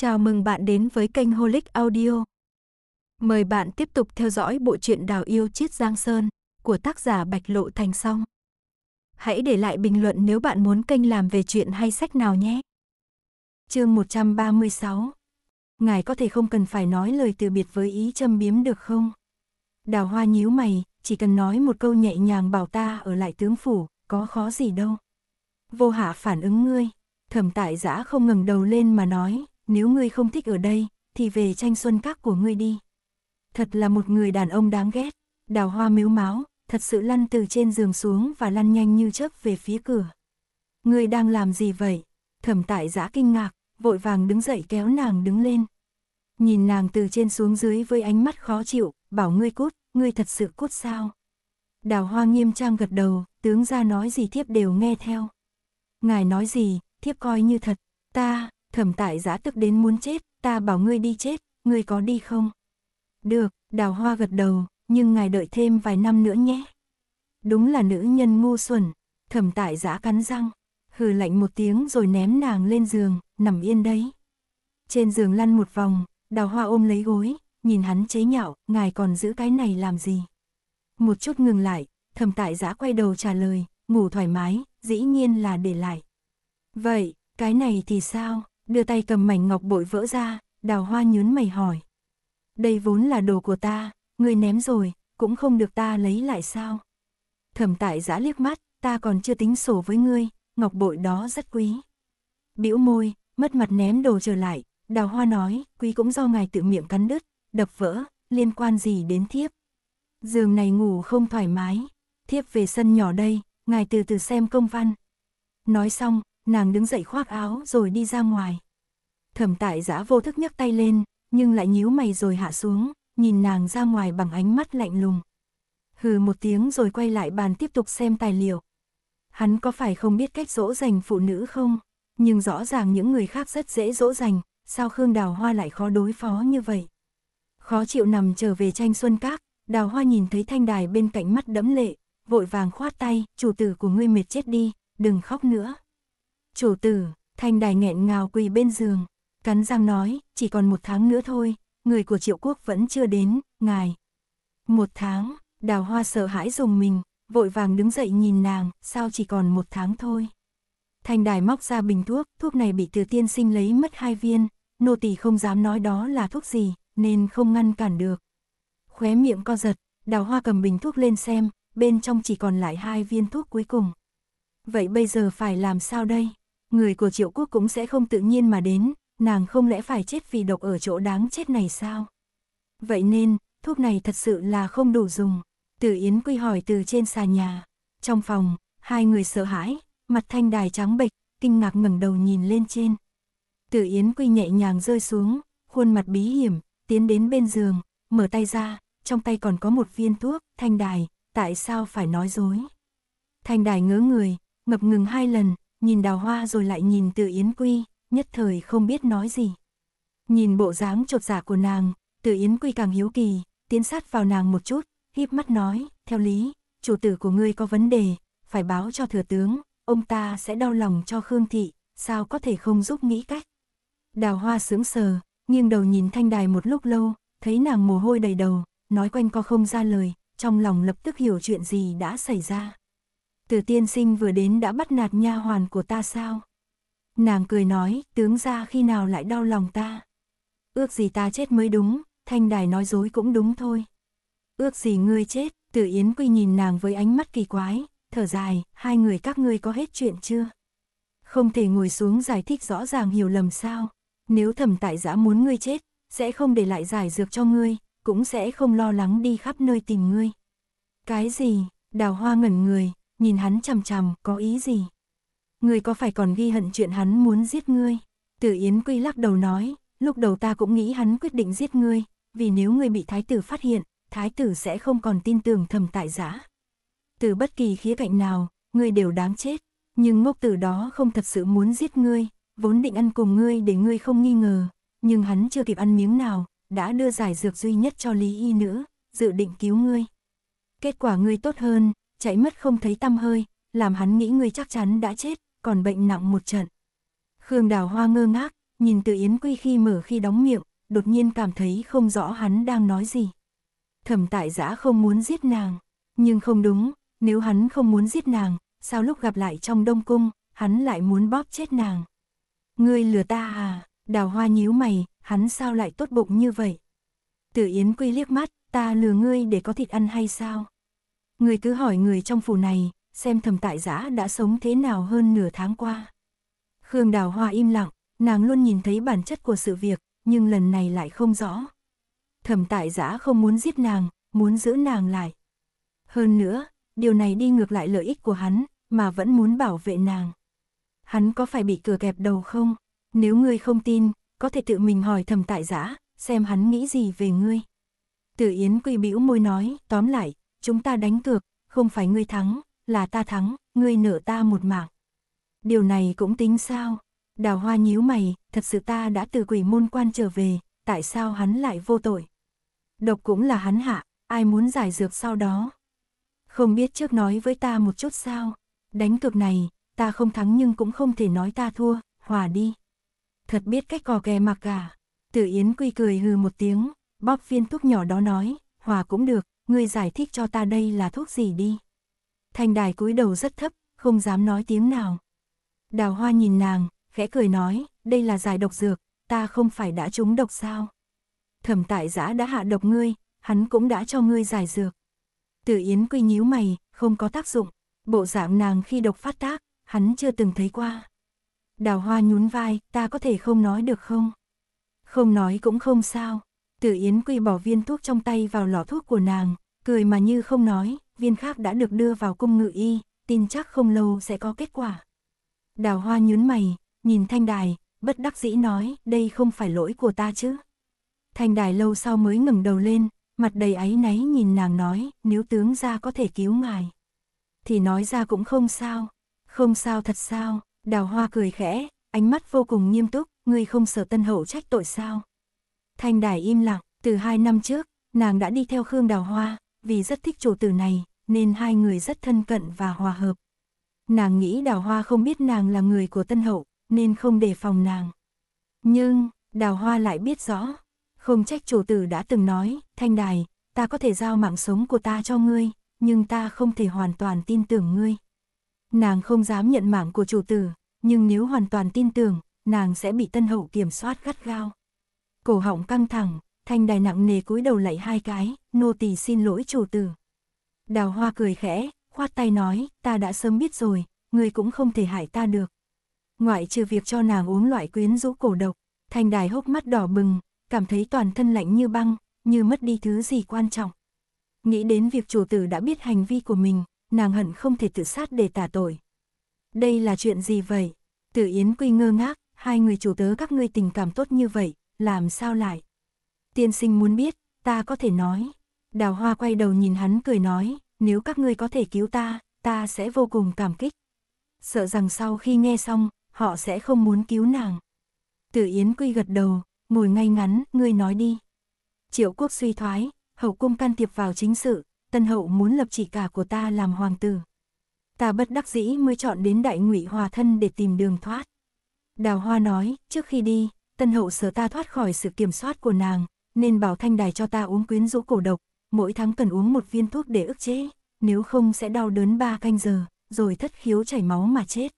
Chào mừng bạn đến với kênh Holic Audio. Mời bạn tiếp tục theo dõi bộ truyện Đào yêu chiết Giang Sơn của tác giả Bạch Lộ Thành Song. Hãy để lại bình luận nếu bạn muốn kênh làm về chuyện hay sách nào nhé. Chương 136. Ngài có thể không cần phải nói lời từ biệt với ý châm biếm được không? Đào Hoa nhíu mày, chỉ cần nói một câu nhẹ nhàng bảo ta ở lại tướng phủ, có khó gì đâu. Vô Hạ phản ứng ngươi, Thẩm Tại Giã không ngừng đầu lên mà nói, nếu ngươi không thích ở đây, thì về tranh xuân các của ngươi đi. Thật là một người đàn ông đáng ghét, đào hoa miếu máu, thật sự lăn từ trên giường xuống và lăn nhanh như chớp về phía cửa. Ngươi đang làm gì vậy? Thẩm tại giã kinh ngạc, vội vàng đứng dậy kéo nàng đứng lên. Nhìn nàng từ trên xuống dưới với ánh mắt khó chịu, bảo ngươi cút, ngươi thật sự cút sao? Đào hoa nghiêm trang gật đầu, tướng ra nói gì thiếp đều nghe theo. Ngài nói gì, thiếp coi như thật, ta, thẩm tại Giá tức đến muốn chết, ta bảo ngươi đi chết, ngươi có đi không? Được, đào hoa gật đầu, nhưng ngài đợi thêm vài năm nữa nhé. Đúng là nữ nhân ngu xuẩn, thẩm tại Giá cắn răng, hừ lạnh một tiếng rồi ném nàng lên giường, nằm yên đấy. Trên giường lăn một vòng, đào hoa ôm lấy gối, nhìn hắn chế nhạo, ngài còn giữ cái này làm gì? Một chút ngừng lại, thẩm tại Giá quay đầu trả lời, ngủ thoải mái, dĩ nhiên là để lại. Vậy, cái này thì sao? đưa tay cầm mảnh ngọc bội vỡ ra, đào hoa nhớn mày hỏi. Đây vốn là đồ của ta, người ném rồi, cũng không được ta lấy lại sao? Thẩm tại giã liếc mắt, ta còn chưa tính sổ với ngươi, ngọc bội đó rất quý. Bĩu môi, mất mặt ném đồ trở lại, đào hoa nói, quý cũng do ngài tự miệng cắn đứt, đập vỡ, liên quan gì đến thiếp. Giường này ngủ không thoải mái, thiếp về sân nhỏ đây, ngài từ từ xem công văn. Nói xong, nàng đứng dậy khoác áo rồi đi ra ngoài. Thẩm tại giã vô thức nhấc tay lên, nhưng lại nhíu mày rồi hạ xuống, nhìn nàng ra ngoài bằng ánh mắt lạnh lùng. Hừ một tiếng rồi quay lại bàn tiếp tục xem tài liệu. Hắn có phải không biết cách dỗ dành phụ nữ không? Nhưng rõ ràng những người khác rất dễ dỗ dành, sao Khương Đào Hoa lại khó đối phó như vậy? Khó chịu nằm trở về tranh xuân các, Đào Hoa nhìn thấy thanh đài bên cạnh mắt đẫm lệ, vội vàng khoát tay, chủ tử của ngươi mệt chết đi, đừng khóc nữa chủ tử, thanh đài nghẹn ngào quỳ bên giường, cắn răng nói, chỉ còn một tháng nữa thôi, người của triệu quốc vẫn chưa đến, ngài. Một tháng, đào hoa sợ hãi dùng mình, vội vàng đứng dậy nhìn nàng, sao chỉ còn một tháng thôi. Thanh đài móc ra bình thuốc, thuốc này bị từ tiên sinh lấy mất hai viên, nô tỳ không dám nói đó là thuốc gì, nên không ngăn cản được. Khóe miệng co giật, đào hoa cầm bình thuốc lên xem, bên trong chỉ còn lại hai viên thuốc cuối cùng. Vậy bây giờ phải làm sao đây? người của triệu quốc cũng sẽ không tự nhiên mà đến, nàng không lẽ phải chết vì độc ở chỗ đáng chết này sao? Vậy nên, thuốc này thật sự là không đủ dùng. Từ Yến Quy hỏi từ trên xà nhà. Trong phòng, hai người sợ hãi, mặt thanh đài trắng bệch, kinh ngạc ngẩng đầu nhìn lên trên. Từ Yến Quy nhẹ nhàng rơi xuống, khuôn mặt bí hiểm, tiến đến bên giường, mở tay ra, trong tay còn có một viên thuốc, thanh đài, tại sao phải nói dối? Thanh đài ngớ người, ngập ngừng hai lần, nhìn đào hoa rồi lại nhìn từ Yến Quy, nhất thời không biết nói gì. Nhìn bộ dáng trột giả dạ của nàng, từ Yến Quy càng hiếu kỳ, tiến sát vào nàng một chút, híp mắt nói, theo lý, chủ tử của ngươi có vấn đề, phải báo cho thừa tướng, ông ta sẽ đau lòng cho Khương Thị, sao có thể không giúp nghĩ cách. Đào hoa sướng sờ, nghiêng đầu nhìn thanh đài một lúc lâu, thấy nàng mồ hôi đầy đầu, nói quanh co không ra lời, trong lòng lập tức hiểu chuyện gì đã xảy ra từ tiên sinh vừa đến đã bắt nạt nha hoàn của ta sao? Nàng cười nói, tướng ra khi nào lại đau lòng ta? Ước gì ta chết mới đúng, thanh đài nói dối cũng đúng thôi. Ước gì ngươi chết, Tử Yến Quy nhìn nàng với ánh mắt kỳ quái, thở dài, hai người các ngươi có hết chuyện chưa? Không thể ngồi xuống giải thích rõ ràng hiểu lầm sao? Nếu thẩm tại giã muốn ngươi chết, sẽ không để lại giải dược cho ngươi, cũng sẽ không lo lắng đi khắp nơi tìm ngươi. Cái gì? Đào hoa ngẩn người, nhìn hắn chằm chằm, có ý gì? Ngươi có phải còn ghi hận chuyện hắn muốn giết ngươi? Tử Yến Quy lắc đầu nói, lúc đầu ta cũng nghĩ hắn quyết định giết ngươi, vì nếu ngươi bị thái tử phát hiện, thái tử sẽ không còn tin tưởng thầm tại giã. Từ bất kỳ khía cạnh nào, ngươi đều đáng chết, nhưng ngốc tử đó không thật sự muốn giết ngươi, vốn định ăn cùng ngươi để ngươi không nghi ngờ, nhưng hắn chưa kịp ăn miếng nào, đã đưa giải dược duy nhất cho Lý Y nữa, dự định cứu ngươi. Kết quả ngươi tốt hơn, chạy mất không thấy tăm hơi, làm hắn nghĩ người chắc chắn đã chết, còn bệnh nặng một trận. Khương Đào Hoa ngơ ngác, nhìn từ Yến Quy khi mở khi đóng miệng, đột nhiên cảm thấy không rõ hắn đang nói gì. Thẩm tại dã không muốn giết nàng, nhưng không đúng, nếu hắn không muốn giết nàng, sao lúc gặp lại trong Đông Cung, hắn lại muốn bóp chết nàng. Ngươi lừa ta à, đào hoa nhíu mày, hắn sao lại tốt bụng như vậy? Tử Yến Quy liếc mắt, ta lừa ngươi để có thịt ăn hay sao? Người cứ hỏi người trong phủ này, xem thầm tại giã đã sống thế nào hơn nửa tháng qua. Khương Đào Hoa im lặng, nàng luôn nhìn thấy bản chất của sự việc, nhưng lần này lại không rõ. Thẩm tại giã không muốn giết nàng, muốn giữ nàng lại. Hơn nữa, điều này đi ngược lại lợi ích của hắn, mà vẫn muốn bảo vệ nàng. Hắn có phải bị cửa kẹp đầu không? Nếu ngươi không tin, có thể tự mình hỏi thẩm tại giã, xem hắn nghĩ gì về ngươi. Tử Yến quy bĩu môi nói, tóm lại, chúng ta đánh cược, không phải ngươi thắng, là ta thắng, ngươi nợ ta một mạng. Điều này cũng tính sao? Đào hoa nhíu mày, thật sự ta đã từ quỷ môn quan trở về, tại sao hắn lại vô tội? Độc cũng là hắn hạ, ai muốn giải dược sau đó? Không biết trước nói với ta một chút sao? Đánh cược này, ta không thắng nhưng cũng không thể nói ta thua, hòa đi. Thật biết cách cò kè mặc cả. Tử Yến quy cười hừ một tiếng, bóp viên thuốc nhỏ đó nói, hòa cũng được, ngươi giải thích cho ta đây là thuốc gì đi. Thanh đài cúi đầu rất thấp, không dám nói tiếng nào. Đào hoa nhìn nàng, khẽ cười nói, đây là giải độc dược, ta không phải đã trúng độc sao. Thẩm tại giã đã hạ độc ngươi, hắn cũng đã cho ngươi giải dược. Tử Yến quy nhíu mày, không có tác dụng, bộ dạng nàng khi độc phát tác, hắn chưa từng thấy qua. Đào hoa nhún vai, ta có thể không nói được không? Không nói cũng không sao, Tử Yến quy bỏ viên thuốc trong tay vào lọ thuốc của nàng, cười mà như không nói, viên khác đã được đưa vào cung ngự y, tin chắc không lâu sẽ có kết quả. Đào hoa nhún mày, nhìn thanh đài, bất đắc dĩ nói, đây không phải lỗi của ta chứ. Thanh đài lâu sau mới ngẩng đầu lên, mặt đầy áy náy nhìn nàng nói, nếu tướng ra có thể cứu ngài. Thì nói ra cũng không sao, không sao thật sao, đào hoa cười khẽ, ánh mắt vô cùng nghiêm túc, ngươi không sợ tân hậu trách tội sao. Thanh Đài im lặng, từ hai năm trước, nàng đã đi theo Khương Đào Hoa, vì rất thích chủ tử này, nên hai người rất thân cận và hòa hợp. Nàng nghĩ Đào Hoa không biết nàng là người của Tân Hậu, nên không đề phòng nàng. Nhưng, Đào Hoa lại biết rõ, không trách chủ tử đã từng nói, Thanh Đài, ta có thể giao mạng sống của ta cho ngươi, nhưng ta không thể hoàn toàn tin tưởng ngươi. Nàng không dám nhận mạng của chủ tử, nhưng nếu hoàn toàn tin tưởng, nàng sẽ bị Tân Hậu kiểm soát gắt gao cổ họng căng thẳng, thanh đài nặng nề cúi đầu lạy hai cái, nô tỳ xin lỗi chủ tử. Đào hoa cười khẽ, khoát tay nói, ta đã sớm biết rồi, người cũng không thể hại ta được. Ngoại trừ việc cho nàng uống loại quyến rũ cổ độc, thanh đài hốc mắt đỏ bừng, cảm thấy toàn thân lạnh như băng, như mất đi thứ gì quan trọng. Nghĩ đến việc chủ tử đã biết hành vi của mình, nàng hận không thể tự sát để tả tội. Đây là chuyện gì vậy? Tử Yến Quy ngơ ngác, hai người chủ tớ các ngươi tình cảm tốt như vậy, làm sao lại? Tiên sinh muốn biết, ta có thể nói. Đào hoa quay đầu nhìn hắn cười nói, nếu các ngươi có thể cứu ta, ta sẽ vô cùng cảm kích. Sợ rằng sau khi nghe xong, họ sẽ không muốn cứu nàng. Tử Yến Quy gật đầu, ngồi ngay ngắn, ngươi nói đi. Triệu quốc suy thoái, hậu cung can thiệp vào chính sự, tân hậu muốn lập chỉ cả của ta làm hoàng tử. Ta bất đắc dĩ mới chọn đến đại ngụy hòa thân để tìm đường thoát. Đào Hoa nói, trước khi đi, tân hậu sở ta thoát khỏi sự kiểm soát của nàng, nên bảo thanh đài cho ta uống quyến rũ cổ độc, mỗi tháng cần uống một viên thuốc để ức chế, nếu không sẽ đau đớn ba canh giờ, rồi thất khiếu chảy máu mà chết.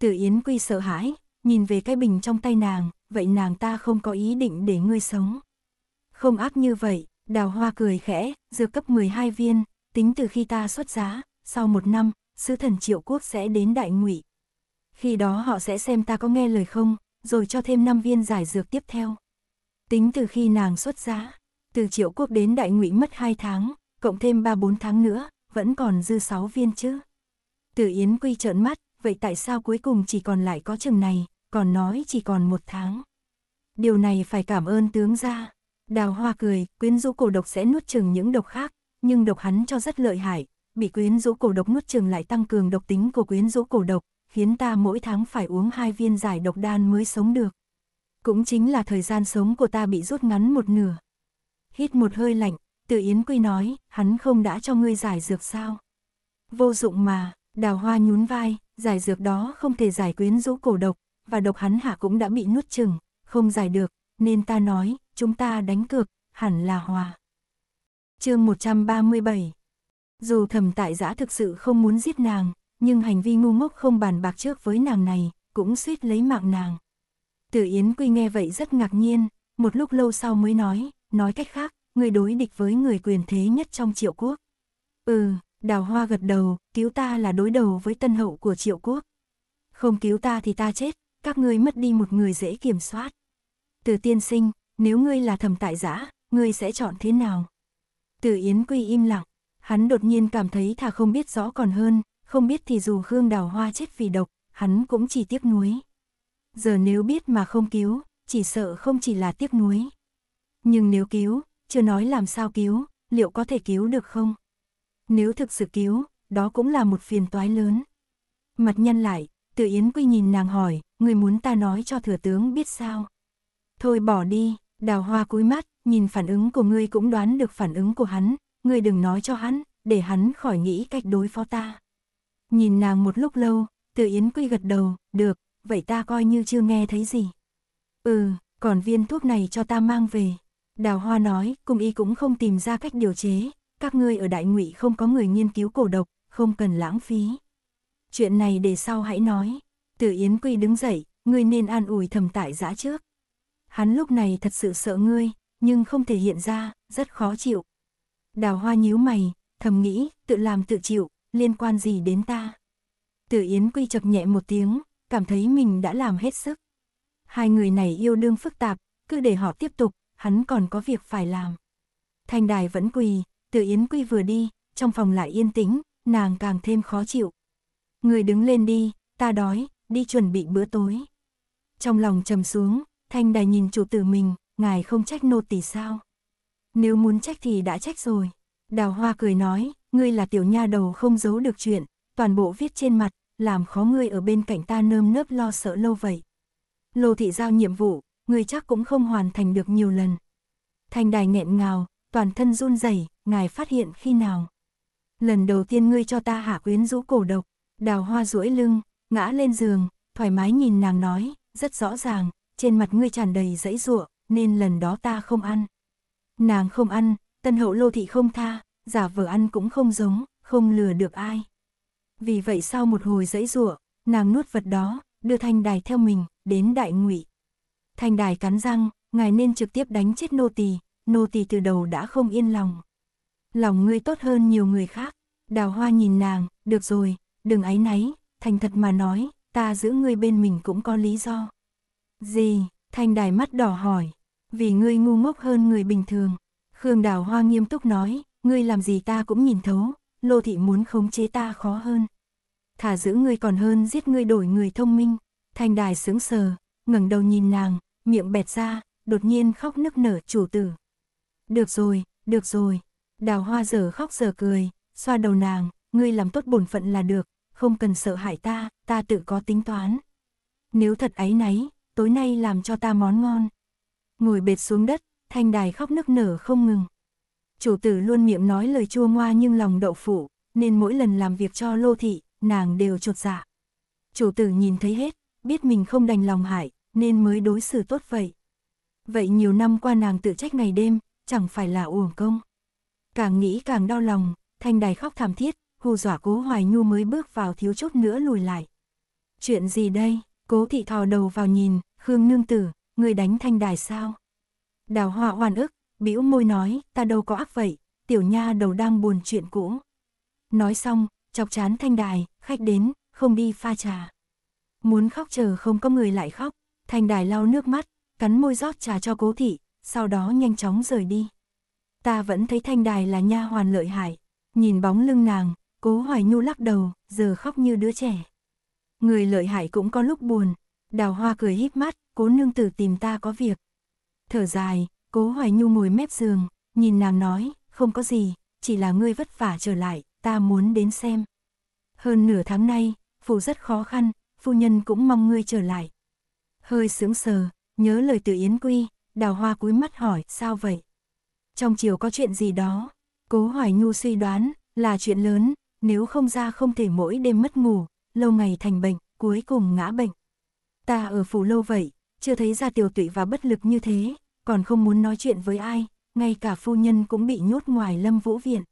Tử Yến Quy sợ hãi, nhìn về cái bình trong tay nàng, vậy nàng ta không có ý định để ngươi sống. Không ác như vậy, đào hoa cười khẽ, dược cấp 12 viên, tính từ khi ta xuất giá, sau một năm, sứ thần triệu quốc sẽ đến đại ngụy. Khi đó họ sẽ xem ta có nghe lời không, rồi cho thêm 5 viên giải dược tiếp theo. Tính từ khi nàng xuất giá, từ triệu quốc đến đại ngụy mất 2 tháng, cộng thêm 3-4 tháng nữa, vẫn còn dư 6 viên chứ. Từ Yến Quy trợn mắt, vậy tại sao cuối cùng chỉ còn lại có chừng này, còn nói chỉ còn một tháng. Điều này phải cảm ơn tướng gia. Đào hoa cười, quyến rũ cổ độc sẽ nuốt chừng những độc khác, nhưng độc hắn cho rất lợi hại, bị quyến rũ cổ độc nuốt chừng lại tăng cường độc tính của quyến rũ cổ độc, khiến ta mỗi tháng phải uống hai viên giải độc đan mới sống được. Cũng chính là thời gian sống của ta bị rút ngắn một nửa. Hít một hơi lạnh, Tự Yến Quy nói, hắn không đã cho ngươi giải dược sao? Vô dụng mà, đào hoa nhún vai, giải dược đó không thể giải quyến rũ cổ độc, và độc hắn hạ cũng đã bị nuốt chừng, không giải được, nên ta nói, chúng ta đánh cược, hẳn là hòa. chương 137 Dù thầm tại giã thực sự không muốn giết nàng, nhưng hành vi ngu ngốc không bàn bạc trước với nàng này, cũng suýt lấy mạng nàng. Tử Yến Quy nghe vậy rất ngạc nhiên, một lúc lâu sau mới nói, nói cách khác, người đối địch với người quyền thế nhất trong triệu quốc. Ừ, đào hoa gật đầu, cứu ta là đối đầu với tân hậu của triệu quốc. Không cứu ta thì ta chết, các ngươi mất đi một người dễ kiểm soát. Từ tiên sinh, nếu ngươi là thẩm tại giã, ngươi sẽ chọn thế nào? Từ Yến Quy im lặng, hắn đột nhiên cảm thấy thà không biết rõ còn hơn, không biết thì dù Khương Đào Hoa chết vì độc, hắn cũng chỉ tiếc nuối. Giờ nếu biết mà không cứu, chỉ sợ không chỉ là tiếc nuối. Nhưng nếu cứu, chưa nói làm sao cứu, liệu có thể cứu được không? Nếu thực sự cứu, đó cũng là một phiền toái lớn. Mặt nhân lại, tự Yến Quy nhìn nàng hỏi, người muốn ta nói cho thừa tướng biết sao? Thôi bỏ đi, đào hoa cúi mắt, nhìn phản ứng của ngươi cũng đoán được phản ứng của hắn, ngươi đừng nói cho hắn, để hắn khỏi nghĩ cách đối phó ta. Nhìn nàng một lúc lâu, Từ Yến Quy gật đầu, được, vậy ta coi như chưa nghe thấy gì. Ừ, còn viên thuốc này cho ta mang về. Đào Hoa nói, cùng y cũng không tìm ra cách điều chế, các ngươi ở Đại Ngụy không có người nghiên cứu cổ độc, không cần lãng phí. Chuyện này để sau hãy nói. Từ Yến Quy đứng dậy, ngươi nên an ủi thầm tại giã trước. Hắn lúc này thật sự sợ ngươi, nhưng không thể hiện ra, rất khó chịu. Đào Hoa nhíu mày, thầm nghĩ, tự làm tự chịu, liên quan gì đến ta? Tử Yến Quy chập nhẹ một tiếng, cảm thấy mình đã làm hết sức. Hai người này yêu đương phức tạp, cứ để họ tiếp tục, hắn còn có việc phải làm. Thanh đài vẫn quỳ, Tử Yến Quy vừa đi, trong phòng lại yên tĩnh, nàng càng thêm khó chịu. Người đứng lên đi, ta đói, đi chuẩn bị bữa tối. Trong lòng trầm xuống, Thanh đài nhìn chủ tử mình, ngài không trách nô tỳ sao? Nếu muốn trách thì đã trách rồi. Đào hoa cười nói, ngươi là tiểu nha đầu không giấu được chuyện, toàn bộ viết trên mặt, làm khó ngươi ở bên cạnh ta nơm nớp lo sợ lâu vậy. Lô thị giao nhiệm vụ, ngươi chắc cũng không hoàn thành được nhiều lần. Thành đài nghẹn ngào, toàn thân run rẩy, ngài phát hiện khi nào. Lần đầu tiên ngươi cho ta hạ quyến rũ cổ độc, đào hoa duỗi lưng, ngã lên giường, thoải mái nhìn nàng nói, rất rõ ràng, trên mặt ngươi tràn đầy dãy ruộng, nên lần đó ta không ăn. Nàng không ăn, tân hậu lô thị không tha, giả vờ ăn cũng không giống, không lừa được ai. Vì vậy sau một hồi dẫy rủa, nàng nuốt vật đó, đưa thanh đài theo mình, đến đại ngụy. Thanh đài cắn răng, ngài nên trực tiếp đánh chết nô tỳ, nô tỳ từ đầu đã không yên lòng. Lòng ngươi tốt hơn nhiều người khác. Đào hoa nhìn nàng, được rồi, đừng áy náy, thành thật mà nói, ta giữ ngươi bên mình cũng có lý do. Gì, thanh đài mắt đỏ hỏi, vì ngươi ngu ngốc hơn người bình thường. Khương đào hoa nghiêm túc nói, ngươi làm gì ta cũng nhìn thấu, Lô Thị muốn khống chế ta khó hơn. Thả giữ ngươi còn hơn giết ngươi đổi người thông minh, thành đài sướng sờ, ngẩng đầu nhìn nàng, miệng bẹt ra, đột nhiên khóc nức nở chủ tử. Được rồi, được rồi, đào hoa giờ khóc giờ cười, xoa đầu nàng, ngươi làm tốt bổn phận là được, không cần sợ hãi ta, ta tự có tính toán. Nếu thật ấy náy, tối nay làm cho ta món ngon. Ngồi bệt xuống đất, thanh đài khóc nức nở không ngừng chủ tử luôn miệng nói lời chua ngoa nhưng lòng đậu phụ nên mỗi lần làm việc cho lô thị, nàng đều trột dạ. Chủ tử nhìn thấy hết, biết mình không đành lòng hại, nên mới đối xử tốt vậy. Vậy nhiều năm qua nàng tự trách ngày đêm, chẳng phải là uổng công. Càng nghĩ càng đau lòng, thanh đài khóc thảm thiết, hù dọa cố hoài nhu mới bước vào thiếu chút nữa lùi lại. Chuyện gì đây, cố thị thò đầu vào nhìn, Khương nương tử, người đánh thanh đài sao? Đào họa hoàn ức, bĩu môi nói, ta đâu có ác vậy, tiểu nha đầu đang buồn chuyện cũ. Nói xong, chọc chán thanh đài, khách đến, không đi pha trà. Muốn khóc chờ không có người lại khóc, thanh đài lau nước mắt, cắn môi rót trà cho cố thị, sau đó nhanh chóng rời đi. Ta vẫn thấy thanh đài là nha hoàn lợi hại, nhìn bóng lưng nàng, cố hoài nhu lắc đầu, giờ khóc như đứa trẻ. Người lợi hại cũng có lúc buồn, đào hoa cười híp mắt, cố nương tử tìm ta có việc. Thở dài, Cố Hoài Nhu ngồi mép giường, nhìn nàng nói, không có gì, chỉ là ngươi vất vả trở lại, ta muốn đến xem. Hơn nửa tháng nay, phụ rất khó khăn, phu nhân cũng mong ngươi trở lại. Hơi sướng sờ, nhớ lời từ Yến Quy, đào hoa cúi mắt hỏi, sao vậy? Trong chiều có chuyện gì đó, cố Hoài Nhu suy đoán, là chuyện lớn, nếu không ra không thể mỗi đêm mất ngủ, lâu ngày thành bệnh, cuối cùng ngã bệnh. Ta ở phủ lâu vậy, chưa thấy ra tiểu tụy và bất lực như thế, còn không muốn nói chuyện với ai, ngay cả phu nhân cũng bị nhốt ngoài lâm vũ viện.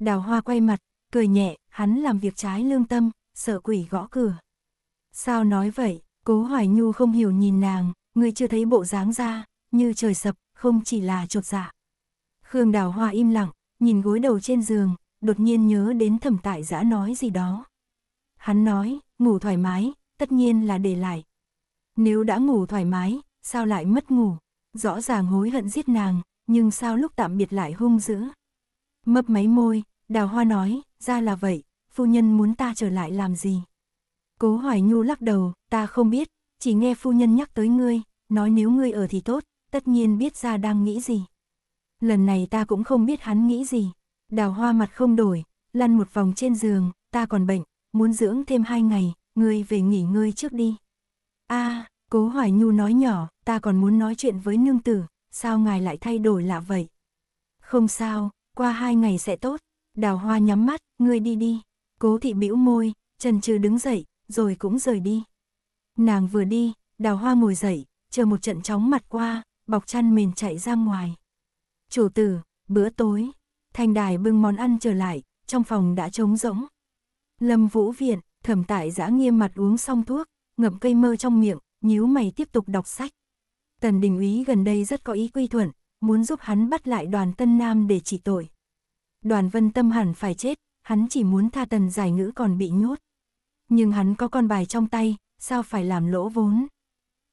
Đào hoa quay mặt, cười nhẹ, hắn làm việc trái lương tâm, sợ quỷ gõ cửa. Sao nói vậy, cố hoài nhu không hiểu nhìn nàng, người chưa thấy bộ dáng ra, như trời sập, không chỉ là trột dạ. Khương đào hoa im lặng, nhìn gối đầu trên giường, đột nhiên nhớ đến thẩm tại giã nói gì đó. Hắn nói, ngủ thoải mái, tất nhiên là để lại. Nếu đã ngủ thoải mái, sao lại mất ngủ? Rõ ràng hối hận giết nàng, nhưng sao lúc tạm biệt lại hung dữ. Mấp máy môi, đào hoa nói, ra là vậy, phu nhân muốn ta trở lại làm gì? Cố Hoài Nhu lắc đầu, ta không biết, chỉ nghe phu nhân nhắc tới ngươi, nói nếu ngươi ở thì tốt, tất nhiên biết ra đang nghĩ gì. Lần này ta cũng không biết hắn nghĩ gì. Đào hoa mặt không đổi, lăn một vòng trên giường, ta còn bệnh, muốn dưỡng thêm hai ngày, ngươi về nghỉ ngơi trước đi. a à, Cố Hoài Nhu nói nhỏ, ta còn muốn nói chuyện với nương tử, sao ngài lại thay đổi lạ vậy? Không sao, qua hai ngày sẽ tốt. Đào Hoa nhắm mắt, ngươi đi đi. Cố thị bĩu môi, Trần Trừ đứng dậy, rồi cũng rời đi. Nàng vừa đi, Đào Hoa ngồi dậy, chờ một trận chóng mặt qua, bọc chăn mền chạy ra ngoài. Chủ tử, bữa tối, thanh đài bưng món ăn trở lại, trong phòng đã trống rỗng. Lâm Vũ Viện, thẩm tại giã nghiêm mặt uống xong thuốc, ngậm cây mơ trong miệng, nhíu mày tiếp tục đọc sách. Tần Đình Úy gần đây rất có ý quy thuận, muốn giúp hắn bắt lại đoàn Tân Nam để trị tội. Đoàn Vân Tâm hẳn phải chết, hắn chỉ muốn tha tần giải ngữ còn bị nhốt. Nhưng hắn có con bài trong tay, sao phải làm lỗ vốn.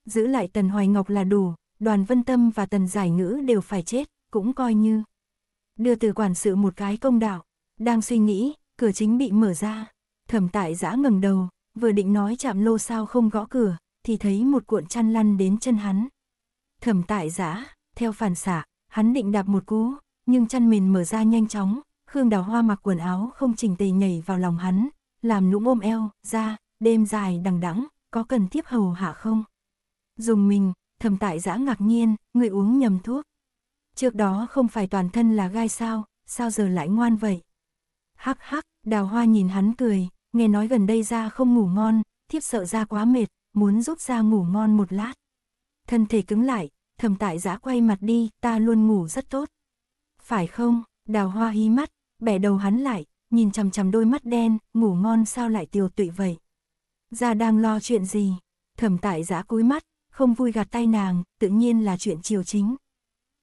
Giữ lại tần Hoài Ngọc là đủ, đoàn Vân Tâm và tần giải ngữ đều phải chết, cũng coi như. Đưa từ quản sự một cái công đạo, đang suy nghĩ, cửa chính bị mở ra. Thẩm tại giã ngẩng đầu, vừa định nói chạm lô sao không gõ cửa, thì thấy một cuộn chăn lăn đến chân hắn. Thẩm tại giã, theo phản xạ, hắn định đạp một cú, nhưng chăn mền mở ra nhanh chóng, Khương Đào Hoa mặc quần áo không chỉnh tề nhảy vào lòng hắn, làm nũng ôm eo, ra, đêm dài đằng đẵng, có cần tiếp hầu hạ không? Dùng mình, Thẩm tại giã ngạc nhiên, người uống nhầm thuốc. Trước đó không phải toàn thân là gai sao, sao giờ lại ngoan vậy? Hắc hắc, đào hoa nhìn hắn cười, nghe nói gần đây ra không ngủ ngon, thiếp sợ ra quá mệt, muốn giúp ra ngủ ngon một lát. Thân thể cứng lại, thầm tại giã quay mặt đi, ta luôn ngủ rất tốt. Phải không, đào hoa hí mắt, bẻ đầu hắn lại, nhìn chằm chằm đôi mắt đen, ngủ ngon sao lại tiều tụy vậy. gia đang lo chuyện gì, thầm tại giã cúi mắt, không vui gạt tay nàng, tự nhiên là chuyện chiều chính.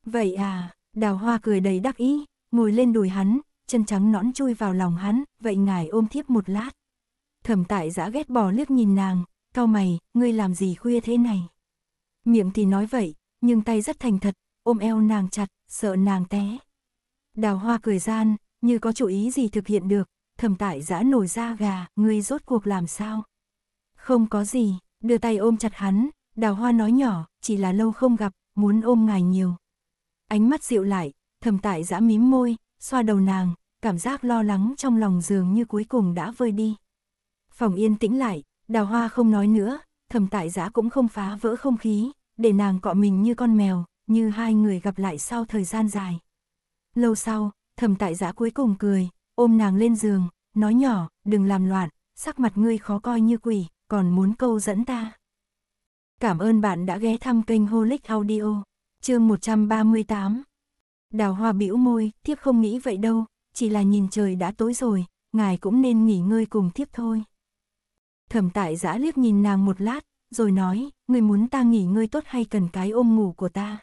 Vậy à, đào hoa cười đầy đắc ý, ngồi lên đùi hắn, chân trắng nõn chui vào lòng hắn, vậy ngài ôm thiếp một lát. Thẩm tại giã ghét bỏ liếc nhìn nàng, Cao mày, ngươi làm gì khuya thế này? Miệng thì nói vậy, nhưng tay rất thành thật, ôm eo nàng chặt, sợ nàng té. Đào hoa cười gian, như có chủ ý gì thực hiện được, thầm tại giã nổi da gà, ngươi rốt cuộc làm sao? Không có gì, đưa tay ôm chặt hắn, đào hoa nói nhỏ, chỉ là lâu không gặp, muốn ôm ngài nhiều. Ánh mắt dịu lại, thầm tại giã mím môi, xoa đầu nàng, cảm giác lo lắng trong lòng giường như cuối cùng đã vơi đi. Phòng yên tĩnh lại, Đào hoa không nói nữa, thầm tại Giá cũng không phá vỡ không khí, để nàng cọ mình như con mèo, như hai người gặp lại sau thời gian dài. Lâu sau, thầm tại Giá cuối cùng cười, ôm nàng lên giường, nói nhỏ, đừng làm loạn, sắc mặt ngươi khó coi như quỷ, còn muốn câu dẫn ta. Cảm ơn bạn đã ghé thăm kênh Holic Audio, chương 138. Đào hoa bĩu môi, thiếp không nghĩ vậy đâu, chỉ là nhìn trời đã tối rồi, ngài cũng nên nghỉ ngơi cùng thiếp thôi. Thẩm tại giã liếc nhìn nàng một lát, rồi nói, người muốn ta nghỉ ngơi tốt hay cần cái ôm ngủ của ta?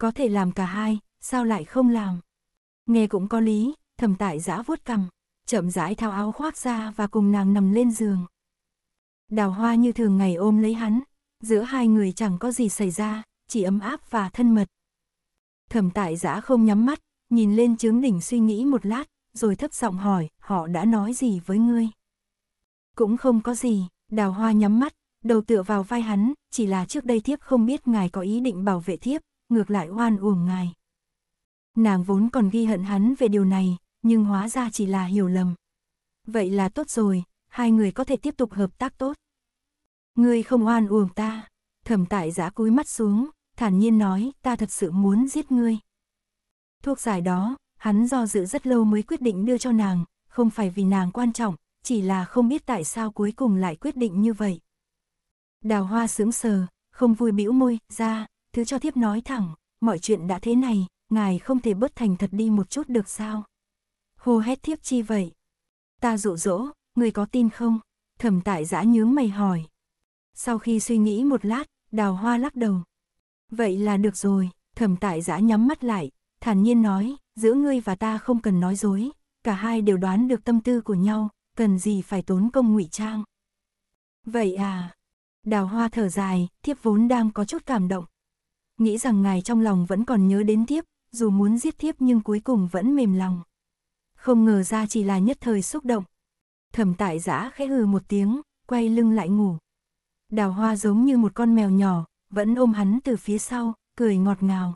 Có thể làm cả hai, sao lại không làm? Nghe cũng có lý, thẩm tại giã vuốt cằm, chậm rãi tháo áo khoác ra và cùng nàng nằm lên giường. Đào hoa như thường ngày ôm lấy hắn, giữa hai người chẳng có gì xảy ra, chỉ ấm áp và thân mật. Thẩm tại giã không nhắm mắt, nhìn lên chướng đỉnh suy nghĩ một lát, rồi thấp giọng hỏi, họ đã nói gì với ngươi? Cũng không có gì, đào hoa nhắm mắt, đầu tựa vào vai hắn, chỉ là trước đây thiếp không biết ngài có ý định bảo vệ thiếp, ngược lại oan uổng ngài. Nàng vốn còn ghi hận hắn về điều này, nhưng hóa ra chỉ là hiểu lầm. Vậy là tốt rồi, hai người có thể tiếp tục hợp tác tốt. Ngươi không oan uổng ta, thẩm tại giã cúi mắt xuống, thản nhiên nói ta thật sự muốn giết ngươi. Thuốc giải đó, hắn do dự rất lâu mới quyết định đưa cho nàng, không phải vì nàng quan trọng, chỉ là không biết tại sao cuối cùng lại quyết định như vậy. Đào hoa sướng sờ, không vui bĩu môi, ra, thứ cho thiếp nói thẳng, mọi chuyện đã thế này, ngài không thể bớt thành thật đi một chút được sao? Hô hét thiếp chi vậy? Ta dụ dỗ, người có tin không? Thẩm tại giã nhướng mày hỏi. Sau khi suy nghĩ một lát, đào hoa lắc đầu. Vậy là được rồi, thẩm tại giã nhắm mắt lại, thản nhiên nói, giữa ngươi và ta không cần nói dối, cả hai đều đoán được tâm tư của nhau, cần gì phải tốn công ngụy trang. Vậy à, đào hoa thở dài, thiếp vốn đang có chút cảm động. Nghĩ rằng ngài trong lòng vẫn còn nhớ đến thiếp, dù muốn giết thiếp nhưng cuối cùng vẫn mềm lòng. Không ngờ ra chỉ là nhất thời xúc động. Thẩm tại giã khẽ hừ một tiếng, quay lưng lại ngủ. Đào hoa giống như một con mèo nhỏ, vẫn ôm hắn từ phía sau, cười ngọt ngào.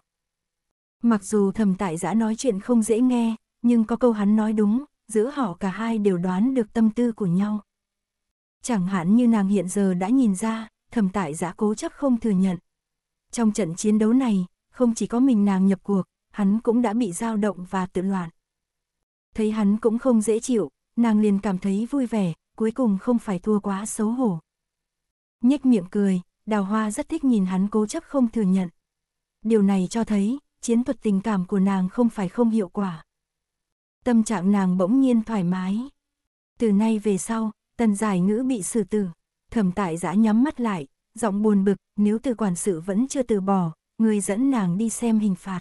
Mặc dù thầm tại giã nói chuyện không dễ nghe, nhưng có câu hắn nói đúng, giữa họ cả hai đều đoán được tâm tư của nhau. Chẳng hạn như nàng hiện giờ đã nhìn ra, thầm tại giã cố chấp không thừa nhận. Trong trận chiến đấu này, không chỉ có mình nàng nhập cuộc, hắn cũng đã bị dao động và tự loạn. Thấy hắn cũng không dễ chịu, nàng liền cảm thấy vui vẻ, cuối cùng không phải thua quá xấu hổ. Nhếch miệng cười, đào hoa rất thích nhìn hắn cố chấp không thừa nhận. Điều này cho thấy, chiến thuật tình cảm của nàng không phải không hiệu quả tâm trạng nàng bỗng nhiên thoải mái. Từ nay về sau, tần giải ngữ bị xử tử, thẩm tại giã nhắm mắt lại, giọng buồn bực, nếu từ quản sự vẫn chưa từ bỏ, người dẫn nàng đi xem hình phạt.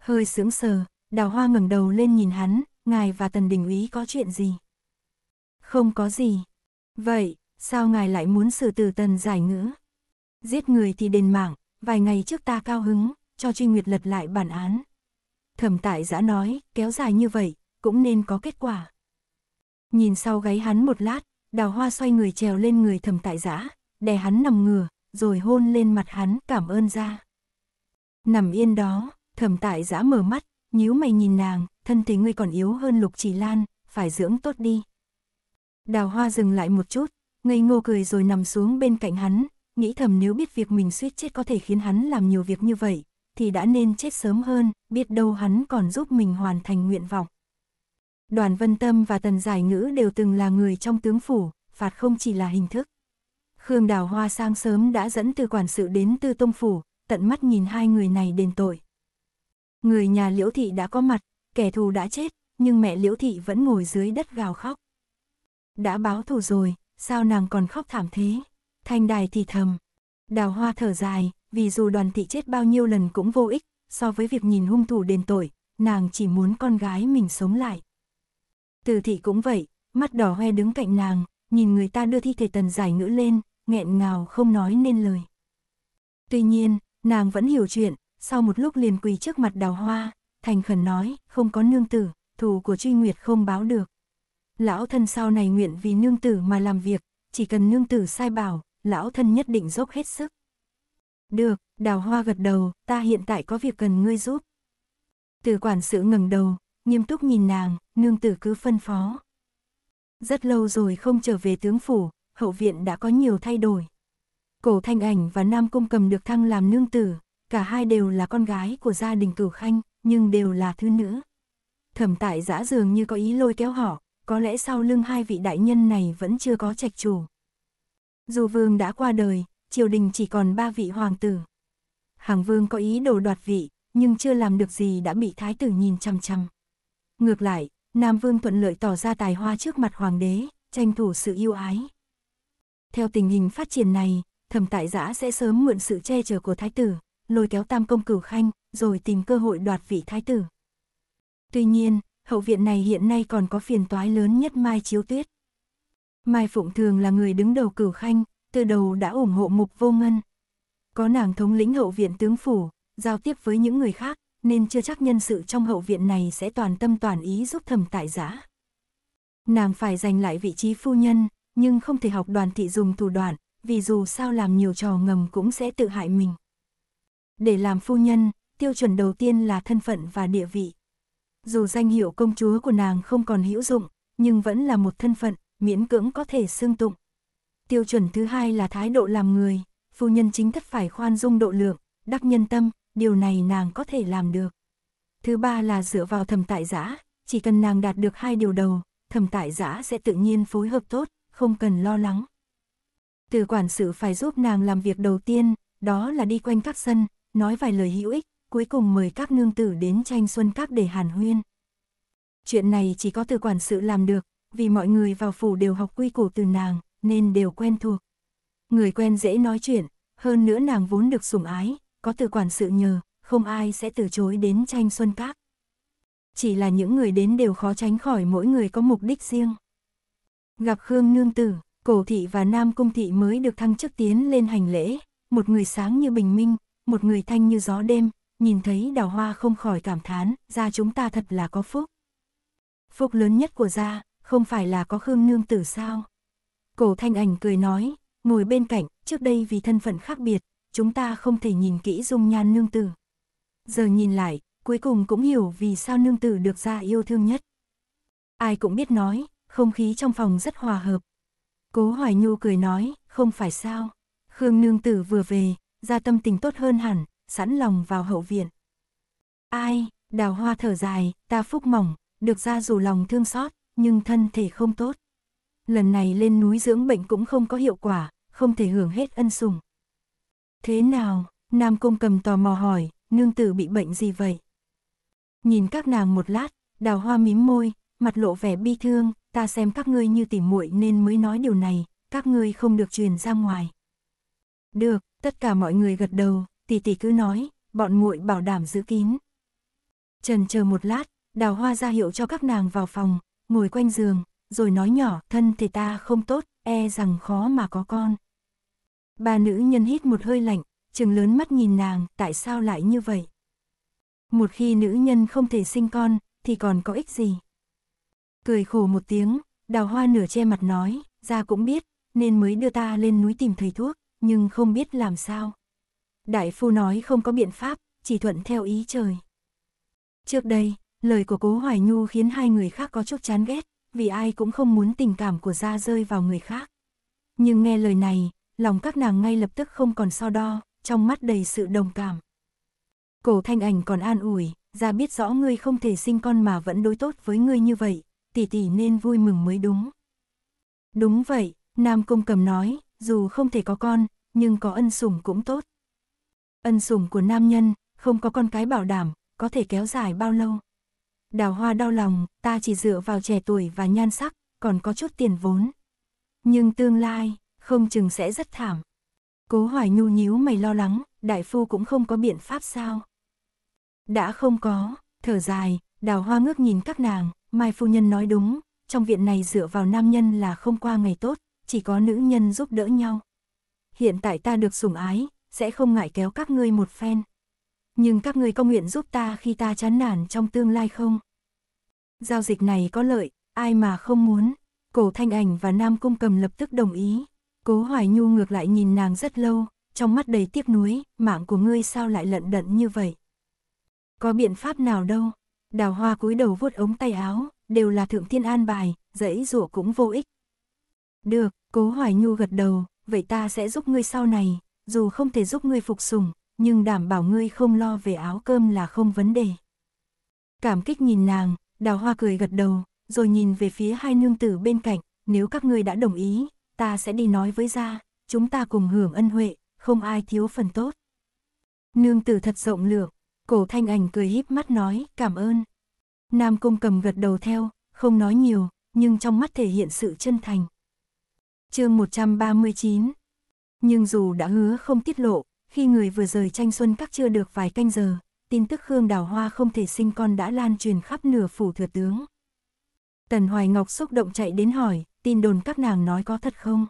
Hơi sướng sờ, đào hoa ngẩng đầu lên nhìn hắn, ngài và tần đình úy có chuyện gì? Không có gì. Vậy, sao ngài lại muốn xử tử tần giải ngữ? Giết người thì đền mạng, vài ngày trước ta cao hứng, cho truy nguyệt lật lại bản án. Thẩm tại giã nói, kéo dài như vậy, cũng nên có kết quả. Nhìn sau gáy hắn một lát, đào hoa xoay người trèo lên người thẩm tại giã, đè hắn nằm ngửa, rồi hôn lên mặt hắn cảm ơn ra. Nằm yên đó, thẩm tại giã mở mắt, nhíu mày nhìn nàng, thân thể ngươi còn yếu hơn lục chỉ lan, phải dưỡng tốt đi. Đào hoa dừng lại một chút, ngây ngô cười rồi nằm xuống bên cạnh hắn, nghĩ thầm nếu biết việc mình suýt chết có thể khiến hắn làm nhiều việc như vậy, thì đã nên chết sớm hơn, biết đâu hắn còn giúp mình hoàn thành nguyện vọng. Đoàn Vân Tâm và Tần Giải Ngữ đều từng là người trong tướng phủ, phạt không chỉ là hình thức. Khương Đào Hoa sang sớm đã dẫn từ quản sự đến tư tông phủ, tận mắt nhìn hai người này đền tội. Người nhà Liễu Thị đã có mặt, kẻ thù đã chết, nhưng mẹ Liễu Thị vẫn ngồi dưới đất gào khóc. Đã báo thù rồi, sao nàng còn khóc thảm thế? Thanh đài thì thầm. Đào hoa thở dài, vì dù đoàn thị chết bao nhiêu lần cũng vô ích, so với việc nhìn hung thủ đền tội, nàng chỉ muốn con gái mình sống lại. Từ thị cũng vậy, mắt đỏ hoe đứng cạnh nàng, nhìn người ta đưa thi thể tần giải ngữ lên, nghẹn ngào không nói nên lời. Tuy nhiên, nàng vẫn hiểu chuyện, sau một lúc liền quỳ trước mặt đào hoa, thành khẩn nói, không có nương tử, thù của truy nguyệt không báo được. Lão thân sau này nguyện vì nương tử mà làm việc, chỉ cần nương tử sai bảo, lão thân nhất định dốc hết sức. Được, đào hoa gật đầu, ta hiện tại có việc cần ngươi giúp. Từ quản sự ngẩng đầu, nghiêm túc nhìn nàng, nương tử cứ phân phó. Rất lâu rồi không trở về tướng phủ, hậu viện đã có nhiều thay đổi. Cổ thanh ảnh và Nam Cung cầm được thăng làm nương tử, cả hai đều là con gái của gia đình cửu khanh, nhưng đều là thứ nữ. Thẩm tại giã dường như có ý lôi kéo họ, có lẽ sau lưng hai vị đại nhân này vẫn chưa có trạch chủ. Dù vương đã qua đời, triều đình chỉ còn ba vị hoàng tử. Hàng vương có ý đồ đoạt vị, nhưng chưa làm được gì đã bị thái tử nhìn chăm chăm. Ngược lại, Nam Vương thuận lợi tỏ ra tài hoa trước mặt hoàng đế, tranh thủ sự yêu ái. Theo tình hình phát triển này, thẩm tại giã sẽ sớm mượn sự che chở của thái tử, lôi kéo tam công cửu khanh, rồi tìm cơ hội đoạt vị thái tử. Tuy nhiên, hậu viện này hiện nay còn có phiền toái lớn nhất Mai Chiếu Tuyết. Mai Phụng Thường là người đứng đầu cửu khanh, từ đầu đã ủng hộ mục vô ngân. Có nàng thống lĩnh hậu viện tướng phủ, giao tiếp với những người khác, nên chưa chắc nhân sự trong hậu viện này sẽ toàn tâm toàn ý giúp thẩm tại giã. Nàng phải giành lại vị trí phu nhân, nhưng không thể học đoàn thị dùng thủ đoạn, vì dù sao làm nhiều trò ngầm cũng sẽ tự hại mình. Để làm phu nhân, tiêu chuẩn đầu tiên là thân phận và địa vị. Dù danh hiệu công chúa của nàng không còn hữu dụng, nhưng vẫn là một thân phận, miễn cưỡng có thể xương tụng. Tiêu chuẩn thứ hai là thái độ làm người, phu nhân chính thất phải khoan dung độ lượng, đắc nhân tâm, điều này nàng có thể làm được. Thứ ba là dựa vào thẩm tại giã, chỉ cần nàng đạt được hai điều đầu, thẩm tại giã sẽ tự nhiên phối hợp tốt, không cần lo lắng. Từ quản sự phải giúp nàng làm việc đầu tiên, đó là đi quanh các sân, nói vài lời hữu ích, cuối cùng mời các nương tử đến tranh xuân các để hàn huyên. Chuyện này chỉ có từ quản sự làm được, vì mọi người vào phủ đều học quy củ từ nàng, nên đều quen thuộc. Người quen dễ nói chuyện, hơn nữa nàng vốn được sủng ái, có từ quản sự nhờ, không ai sẽ từ chối đến tranh xuân các. Chỉ là những người đến đều khó tránh khỏi mỗi người có mục đích riêng. Gặp Khương Nương Tử, Cổ Thị và Nam Cung Thị mới được thăng chức tiến lên hành lễ, một người sáng như bình minh, một người thanh như gió đêm, nhìn thấy đào hoa không khỏi cảm thán, gia chúng ta thật là có phúc. Phúc lớn nhất của gia, không phải là có Khương Nương Tử sao? Cổ thanh ảnh cười nói, ngồi bên cạnh, trước đây vì thân phận khác biệt, chúng ta không thể nhìn kỹ dung nhan nương tử. Giờ nhìn lại, cuối cùng cũng hiểu vì sao nương tử được ra yêu thương nhất. Ai cũng biết nói, không khí trong phòng rất hòa hợp. Cố Hoài Nhu cười nói, không phải sao. Khương nương tử vừa về, ra tâm tình tốt hơn hẳn, sẵn lòng vào hậu viện. Ai, đào hoa thở dài, ta phúc mỏng, được ra dù lòng thương xót, nhưng thân thể không tốt lần này lên núi dưỡng bệnh cũng không có hiệu quả, không thể hưởng hết ân sủng. Thế nào, Nam Cung cầm tò mò hỏi, nương tử bị bệnh gì vậy? Nhìn các nàng một lát, đào hoa mím môi, mặt lộ vẻ bi thương, ta xem các ngươi như tỉ muội nên mới nói điều này, các ngươi không được truyền ra ngoài. Được, tất cả mọi người gật đầu, tỷ tỷ cứ nói, bọn muội bảo đảm giữ kín. Trần chờ một lát, đào hoa ra hiệu cho các nàng vào phòng, ngồi quanh giường, rồi nói nhỏ, thân thể ta không tốt, e rằng khó mà có con. Bà nữ nhân hít một hơi lạnh, trừng lớn mắt nhìn nàng, tại sao lại như vậy? Một khi nữ nhân không thể sinh con, thì còn có ích gì? Cười khổ một tiếng, đào hoa nửa che mặt nói, ra cũng biết, nên mới đưa ta lên núi tìm thầy thuốc, nhưng không biết làm sao. Đại phu nói không có biện pháp, chỉ thuận theo ý trời. Trước đây, lời của cố Hoài Nhu khiến hai người khác có chút chán ghét, vì ai cũng không muốn tình cảm của gia rơi vào người khác. Nhưng nghe lời này, lòng các nàng ngay lập tức không còn so đo, trong mắt đầy sự đồng cảm. Cổ thanh ảnh còn an ủi, gia biết rõ ngươi không thể sinh con mà vẫn đối tốt với ngươi như vậy, tỷ tỷ nên vui mừng mới đúng. Đúng vậy, Nam Cung Cầm nói, dù không thể có con, nhưng có ân sủng cũng tốt. Ân sủng của nam nhân, không có con cái bảo đảm, có thể kéo dài bao lâu đào hoa đau lòng, ta chỉ dựa vào trẻ tuổi và nhan sắc, còn có chút tiền vốn. Nhưng tương lai, không chừng sẽ rất thảm. Cố hoài nhu nhíu mày lo lắng, đại phu cũng không có biện pháp sao. Đã không có, thở dài, đào hoa ngước nhìn các nàng, mai phu nhân nói đúng, trong viện này dựa vào nam nhân là không qua ngày tốt, chỉ có nữ nhân giúp đỡ nhau. Hiện tại ta được sủng ái, sẽ không ngại kéo các ngươi một phen. Nhưng các ngươi có nguyện giúp ta khi ta chán nản trong tương lai không? Giao dịch này có lợi, ai mà không muốn. Cổ Thanh Ảnh và Nam Cung Cầm lập tức đồng ý. Cố Hoài Nhu ngược lại nhìn nàng rất lâu, trong mắt đầy tiếc nuối, mạng của ngươi sao lại lận đận như vậy. Có biện pháp nào đâu. Đào hoa cúi đầu vuốt ống tay áo, đều là thượng thiên an bài, dẫy rủa cũng vô ích. Được, cố hoài nhu gật đầu, vậy ta sẽ giúp ngươi sau này, dù không thể giúp ngươi phục sùng, nhưng đảm bảo ngươi không lo về áo cơm là không vấn đề. Cảm kích nhìn nàng, Đào hoa cười gật đầu, rồi nhìn về phía hai nương tử bên cạnh, nếu các ngươi đã đồng ý, ta sẽ đi nói với gia, chúng ta cùng hưởng ân huệ, không ai thiếu phần tốt. Nương tử thật rộng lượng, cổ thanh ảnh cười híp mắt nói, cảm ơn. Nam công cầm gật đầu theo, không nói nhiều, nhưng trong mắt thể hiện sự chân thành. chương 139 Nhưng dù đã hứa không tiết lộ, khi người vừa rời tranh xuân các chưa được vài canh giờ, tin tức Khương Đào Hoa không thể sinh con đã lan truyền khắp nửa phủ thừa tướng. Tần Hoài Ngọc xúc động chạy đến hỏi, tin đồn các nàng nói có thật không?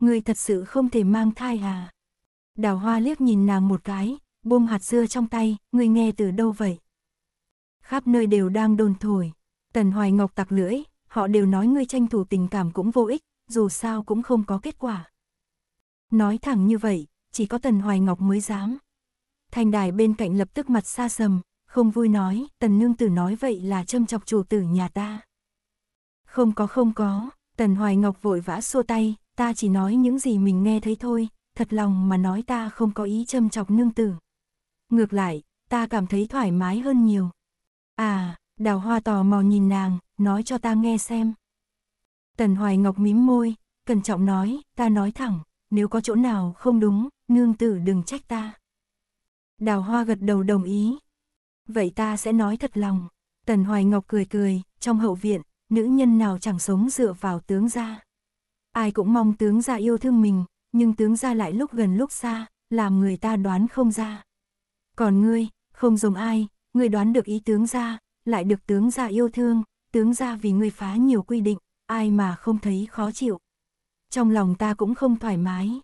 Người thật sự không thể mang thai à? Đào Hoa liếc nhìn nàng một cái, buông hạt dưa trong tay, người nghe từ đâu vậy? Khắp nơi đều đang đồn thổi, Tần Hoài Ngọc tặc lưỡi, họ đều nói ngươi tranh thủ tình cảm cũng vô ích, dù sao cũng không có kết quả. Nói thẳng như vậy, chỉ có Tần Hoài Ngọc mới dám. Thanh đài bên cạnh lập tức mặt xa sầm, không vui nói, tần nương tử nói vậy là châm chọc chủ tử nhà ta. Không có không có, tần hoài ngọc vội vã xua tay, ta chỉ nói những gì mình nghe thấy thôi, thật lòng mà nói ta không có ý châm chọc nương tử. Ngược lại, ta cảm thấy thoải mái hơn nhiều. À, đào hoa tò mò nhìn nàng, nói cho ta nghe xem. Tần Hoài Ngọc mím môi, cẩn trọng nói, ta nói thẳng, nếu có chỗ nào không đúng, nương tử đừng trách ta. Đào hoa gật đầu đồng ý. Vậy ta sẽ nói thật lòng. Tần Hoài Ngọc cười cười, trong hậu viện, nữ nhân nào chẳng sống dựa vào tướng gia. Ai cũng mong tướng gia yêu thương mình, nhưng tướng gia lại lúc gần lúc xa, làm người ta đoán không ra. Còn ngươi, không giống ai, ngươi đoán được ý tướng gia, lại được tướng gia yêu thương, tướng gia vì ngươi phá nhiều quy định, ai mà không thấy khó chịu. Trong lòng ta cũng không thoải mái.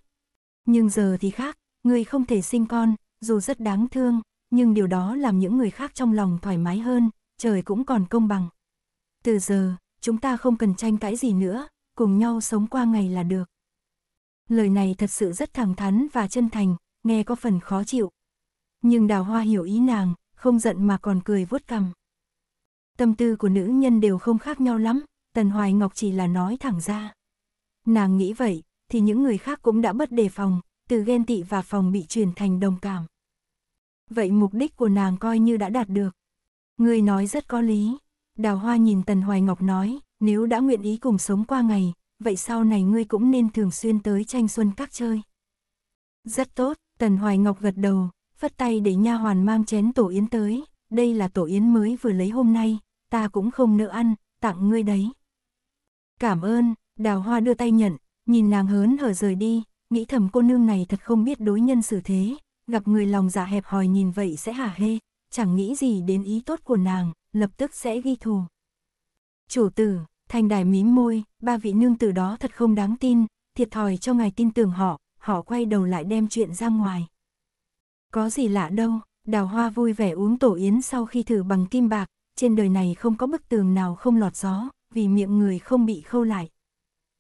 Nhưng giờ thì khác, ngươi không thể sinh con, dù rất đáng thương, nhưng điều đó làm những người khác trong lòng thoải mái hơn, trời cũng còn công bằng. Từ giờ, chúng ta không cần tranh cãi gì nữa, cùng nhau sống qua ngày là được. Lời này thật sự rất thẳng thắn và chân thành, nghe có phần khó chịu. Nhưng đào hoa hiểu ý nàng, không giận mà còn cười vuốt cằm. Tâm tư của nữ nhân đều không khác nhau lắm, Tần Hoài Ngọc chỉ là nói thẳng ra. Nàng nghĩ vậy, thì những người khác cũng đã bất đề phòng, từ ghen tị và phòng bị chuyển thành đồng cảm vậy mục đích của nàng coi như đã đạt được. Người nói rất có lý. Đào Hoa nhìn Tần Hoài Ngọc nói, nếu đã nguyện ý cùng sống qua ngày, vậy sau này ngươi cũng nên thường xuyên tới tranh xuân các chơi. Rất tốt, Tần Hoài Ngọc gật đầu, phất tay để nha hoàn mang chén tổ yến tới, đây là tổ yến mới vừa lấy hôm nay, ta cũng không nỡ ăn, tặng ngươi đấy. Cảm ơn, Đào Hoa đưa tay nhận, nhìn nàng hớn hở rời đi, nghĩ thầm cô nương này thật không biết đối nhân xử thế, gặp người lòng dạ hẹp hòi nhìn vậy sẽ hả hê, chẳng nghĩ gì đến ý tốt của nàng, lập tức sẽ ghi thù. Chủ tử, thành đài mím môi, ba vị nương tử đó thật không đáng tin, thiệt thòi cho ngài tin tưởng họ, họ quay đầu lại đem chuyện ra ngoài. Có gì lạ đâu, đào hoa vui vẻ uống tổ yến sau khi thử bằng kim bạc, trên đời này không có bức tường nào không lọt gió, vì miệng người không bị khâu lại.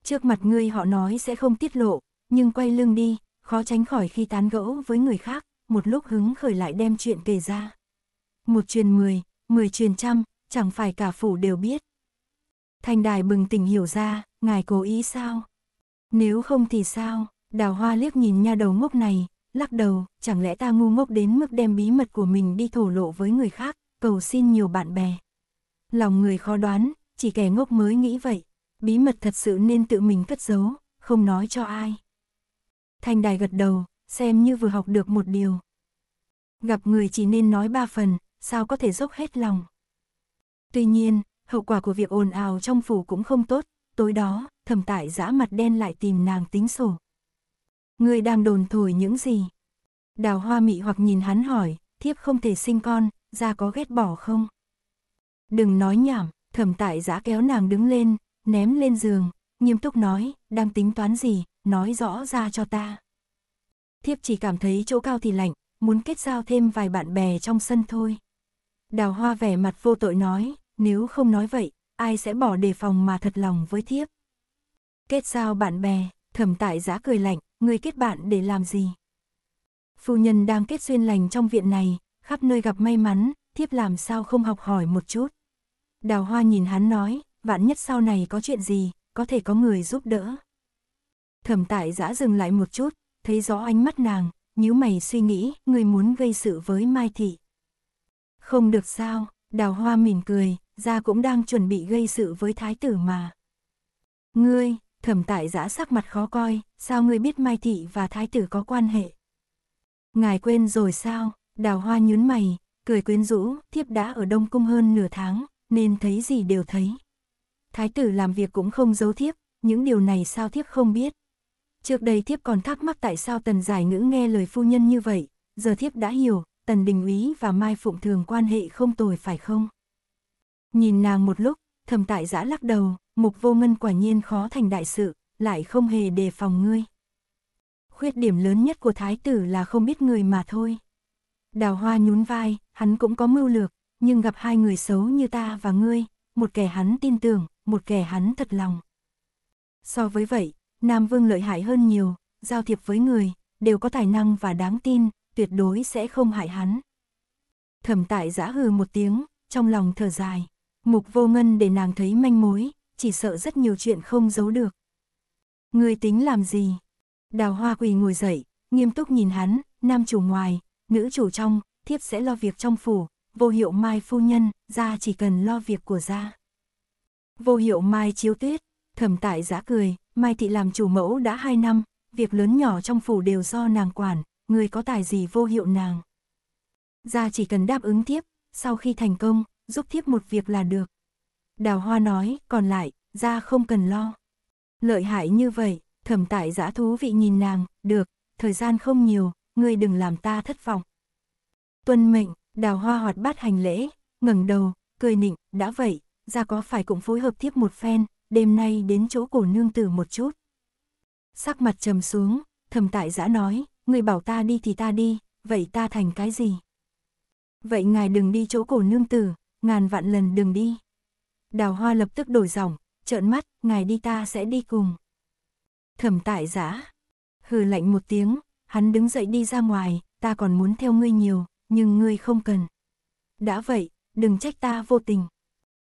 Trước mặt ngươi họ nói sẽ không tiết lộ, nhưng quay lưng đi, khó tránh khỏi khi tán gẫu với người khác, một lúc hứng khởi lại đem chuyện kể ra. Một truyền mười, mười truyền trăm, chẳng phải cả phủ đều biết. thành đài bừng tỉnh hiểu ra, ngài cố ý sao? Nếu không thì sao? Đào hoa liếc nhìn nha đầu ngốc này, lắc đầu, chẳng lẽ ta ngu ngốc đến mức đem bí mật của mình đi thổ lộ với người khác, cầu xin nhiều bạn bè. Lòng người khó đoán, chỉ kẻ ngốc mới nghĩ vậy, bí mật thật sự nên tự mình cất giấu, không nói cho ai. Thanh Đài gật đầu, xem như vừa học được một điều. Gặp người chỉ nên nói ba phần, sao có thể dốc hết lòng. Tuy nhiên, hậu quả của việc ồn ào trong phủ cũng không tốt, tối đó, thẩm tại giã mặt đen lại tìm nàng tính sổ. Người đang đồn thổi những gì? Đào hoa mị hoặc nhìn hắn hỏi, thiếp không thể sinh con, ra có ghét bỏ không? Đừng nói nhảm, thẩm tại giã kéo nàng đứng lên, ném lên giường, nghiêm túc nói, đang tính toán gì, nói rõ ra cho ta. Thiếp chỉ cảm thấy chỗ cao thì lạnh, muốn kết giao thêm vài bạn bè trong sân thôi. Đào hoa vẻ mặt vô tội nói, nếu không nói vậy, ai sẽ bỏ đề phòng mà thật lòng với thiếp. Kết giao bạn bè, thẩm tại giá cười lạnh, người kết bạn để làm gì? Phu nhân đang kết duyên lành trong viện này, khắp nơi gặp may mắn, thiếp làm sao không học hỏi một chút. Đào hoa nhìn hắn nói, vạn nhất sau này có chuyện gì, có thể có người giúp đỡ. Thẩm tại giã dừng lại một chút, thấy rõ ánh mắt nàng, nhíu mày suy nghĩ, người muốn gây sự với Mai Thị. Không được sao, đào hoa mỉm cười, ra cũng đang chuẩn bị gây sự với thái tử mà. Ngươi, thẩm tại giã sắc mặt khó coi, sao ngươi biết Mai Thị và thái tử có quan hệ? Ngài quên rồi sao, đào hoa nhún mày, cười quyến rũ, thiếp đã ở Đông Cung hơn nửa tháng, nên thấy gì đều thấy. Thái tử làm việc cũng không giấu thiếp, những điều này sao thiếp không biết. Trước đây thiếp còn thắc mắc tại sao tần giải ngữ nghe lời phu nhân như vậy, giờ thiếp đã hiểu, tần đình úy và mai phụng thường quan hệ không tồi phải không? Nhìn nàng một lúc, thầm tại giã lắc đầu, mục vô ngân quả nhiên khó thành đại sự, lại không hề đề phòng ngươi. Khuyết điểm lớn nhất của thái tử là không biết người mà thôi. Đào hoa nhún vai, hắn cũng có mưu lược, nhưng gặp hai người xấu như ta và ngươi, một kẻ hắn tin tưởng, một kẻ hắn thật lòng. So với vậy, Nam Vương lợi hại hơn nhiều, giao thiệp với người, đều có tài năng và đáng tin, tuyệt đối sẽ không hại hắn. Thẩm tại giã hừ một tiếng, trong lòng thở dài. Mục vô ngân để nàng thấy manh mối, chỉ sợ rất nhiều chuyện không giấu được. Người tính làm gì? Đào hoa quỳ ngồi dậy, nghiêm túc nhìn hắn, nam chủ ngoài, nữ chủ trong, thiếp sẽ lo việc trong phủ, vô hiệu mai phu nhân, gia chỉ cần lo việc của gia. Vô hiệu mai chiếu tuyết, thẩm tại giã cười, Mai Thị làm chủ mẫu đã 2 năm, việc lớn nhỏ trong phủ đều do nàng quản, người có tài gì vô hiệu nàng. Gia chỉ cần đáp ứng tiếp, sau khi thành công, giúp thiếp một việc là được. Đào Hoa nói, còn lại, Gia không cần lo. Lợi hại như vậy, thẩm tại giã thú vị nhìn nàng, được, thời gian không nhiều, người đừng làm ta thất vọng. Tuân mệnh, đào hoa hoạt bát hành lễ, ngẩng đầu, cười nịnh, đã vậy, gia có phải cũng phối hợp tiếp một phen, đêm nay đến chỗ cổ nương tử một chút. Sắc mặt trầm xuống, thầm tại giã nói, người bảo ta đi thì ta đi, vậy ta thành cái gì? Vậy ngài đừng đi chỗ cổ nương tử, ngàn vạn lần đừng đi. Đào hoa lập tức đổi giọng, trợn mắt, ngài đi ta sẽ đi cùng. thầm tại giã, hừ lạnh một tiếng, hắn đứng dậy đi ra ngoài, ta còn muốn theo ngươi nhiều, nhưng ngươi không cần. Đã vậy, đừng trách ta vô tình.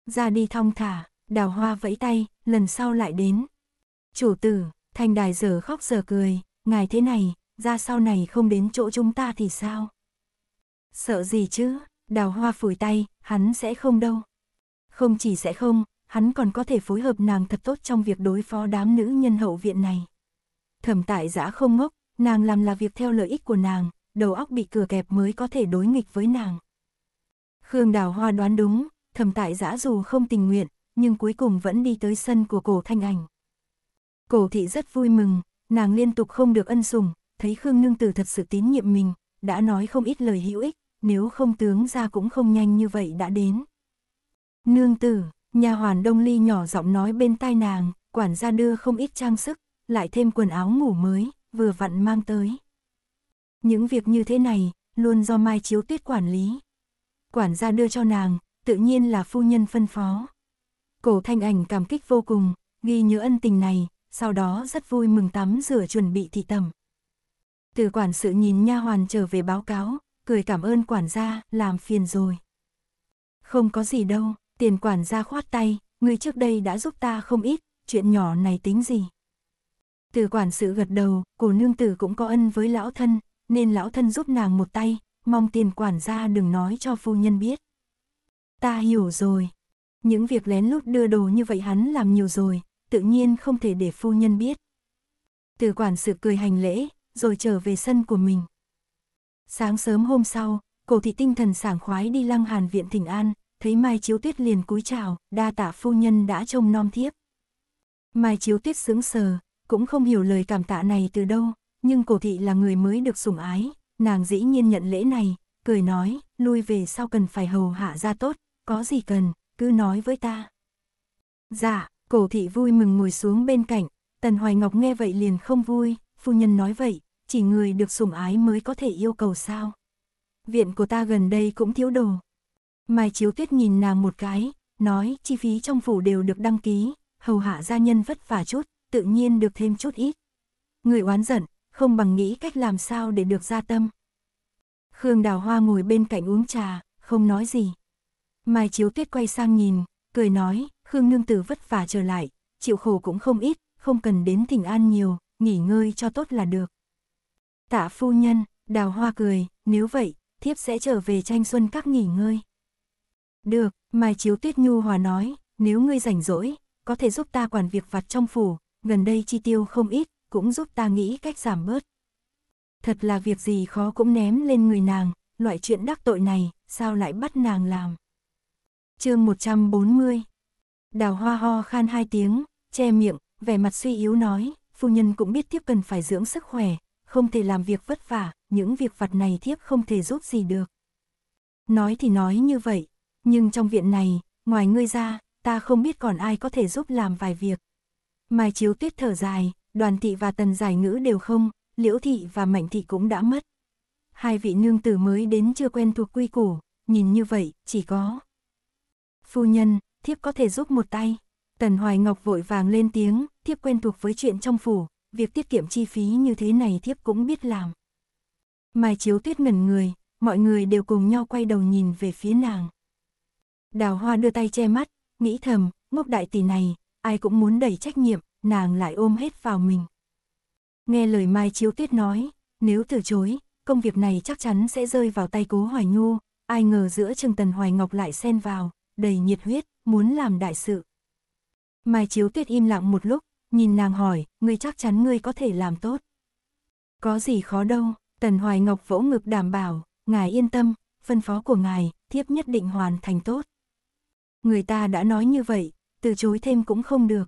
Ra đi thong thả. Đào hoa vẫy tay, lần sau lại đến. Chủ tử, thành đài giờ khóc giờ cười, ngài thế này, ra sau này không đến chỗ chúng ta thì sao? Sợ gì chứ, đào hoa phủi tay, hắn sẽ không đâu. Không chỉ sẽ không, hắn còn có thể phối hợp nàng thật tốt trong việc đối phó đám nữ nhân hậu viện này. Thẩm tại giã không ngốc, nàng làm là việc theo lợi ích của nàng, đầu óc bị cửa kẹp mới có thể đối nghịch với nàng. Khương Đào Hoa đoán đúng, thẩm tại giã dù không tình nguyện, nhưng cuối cùng vẫn đi tới sân của cổ thanh ảnh. Cổ thị rất vui mừng, nàng liên tục không được ân sủng, thấy Khương Nương Tử thật sự tín nhiệm mình, đã nói không ít lời hữu ích, nếu không tướng ra cũng không nhanh như vậy đã đến. Nương Tử, nhà hoàn Đông Ly nhỏ giọng nói bên tai nàng, quản gia đưa không ít trang sức, lại thêm quần áo ngủ mới, vừa vặn mang tới. Những việc như thế này, luôn do Mai Chiếu Tuyết quản lý. Quản gia đưa cho nàng, tự nhiên là phu nhân phân phó. Cổ thanh ảnh cảm kích vô cùng, ghi nhớ ân tình này, sau đó rất vui mừng tắm rửa chuẩn bị thị tầm. Từ quản sự nhìn nha hoàn trở về báo cáo, cười cảm ơn quản gia, làm phiền rồi. Không có gì đâu, tiền quản gia khoát tay, người trước đây đã giúp ta không ít, chuyện nhỏ này tính gì. Từ quản sự gật đầu, cổ nương tử cũng có ân với lão thân, nên lão thân giúp nàng một tay, mong tiền quản gia đừng nói cho phu nhân biết. Ta hiểu rồi, những việc lén lút đưa đồ như vậy hắn làm nhiều rồi, tự nhiên không thể để phu nhân biết. Từ quản sự cười hành lễ, rồi trở về sân của mình. Sáng sớm hôm sau, cổ thị tinh thần sảng khoái đi lăng hàn viện thỉnh an, thấy Mai Chiếu Tuyết liền cúi chào, đa tạ phu nhân đã trông nom thiếp. Mai Chiếu Tuyết sững sờ, cũng không hiểu lời cảm tạ này từ đâu, nhưng cổ thị là người mới được sủng ái, nàng dĩ nhiên nhận lễ này, cười nói, lui về sau cần phải hầu hạ ra tốt, có gì cần, cứ nói với ta. Dạ, cổ thị vui mừng ngồi xuống bên cạnh, Tần Hoài Ngọc nghe vậy liền không vui, phu nhân nói vậy, chỉ người được sủng ái mới có thể yêu cầu sao. Viện của ta gần đây cũng thiếu đồ. Mai Chiếu Tuyết nhìn nàng một cái, nói chi phí trong phủ đều được đăng ký, hầu hạ gia nhân vất vả chút, tự nhiên được thêm chút ít. Người oán giận, không bằng nghĩ cách làm sao để được gia tâm. Khương Đào Hoa ngồi bên cạnh uống trà, không nói gì. Mai Chiếu Tuyết quay sang nhìn, cười nói, Khương Nương Tử vất vả trở lại, chịu khổ cũng không ít, không cần đến thỉnh an nhiều, nghỉ ngơi cho tốt là được. Tạ phu nhân, đào hoa cười, nếu vậy, thiếp sẽ trở về tranh xuân các nghỉ ngơi. Được, Mai Chiếu Tuyết Nhu Hòa nói, nếu ngươi rảnh rỗi, có thể giúp ta quản việc vặt trong phủ, gần đây chi tiêu không ít, cũng giúp ta nghĩ cách giảm bớt. Thật là việc gì khó cũng ném lên người nàng, loại chuyện đắc tội này, sao lại bắt nàng làm chương 140. Đào hoa ho khan hai tiếng, che miệng, vẻ mặt suy yếu nói, phu nhân cũng biết thiếp cần phải dưỡng sức khỏe, không thể làm việc vất vả, những việc vặt này thiếp không thể giúp gì được. Nói thì nói như vậy, nhưng trong viện này, ngoài ngươi ra, ta không biết còn ai có thể giúp làm vài việc. Mai chiếu tuyết thở dài, đoàn thị và tần giải ngữ đều không, liễu thị và mạnh thị cũng đã mất. Hai vị nương tử mới đến chưa quen thuộc quy củ, nhìn như vậy, chỉ có Phu nhân, thiếp có thể giúp một tay. Tần Hoài Ngọc vội vàng lên tiếng, thiếp quen thuộc với chuyện trong phủ, việc tiết kiệm chi phí như thế này thiếp cũng biết làm. Mai Chiếu Tuyết ngẩn người, mọi người đều cùng nhau quay đầu nhìn về phía nàng. Đào Hoa đưa tay che mắt, nghĩ thầm, ngốc đại tỷ này, ai cũng muốn đẩy trách nhiệm, nàng lại ôm hết vào mình. Nghe lời Mai Chiếu Tuyết nói, nếu từ chối, công việc này chắc chắn sẽ rơi vào tay cố Hoài Nhu, ai ngờ giữa trường Tần Hoài Ngọc lại xen vào, đầy nhiệt huyết, muốn làm đại sự. Mai Chiếu Tuyết im lặng một lúc, nhìn nàng hỏi, ngươi chắc chắn ngươi có thể làm tốt. Có gì khó đâu, Tần Hoài Ngọc vỗ ngực đảm bảo, ngài yên tâm, phân phó của ngài, thiếp nhất định hoàn thành tốt. Người ta đã nói như vậy, từ chối thêm cũng không được.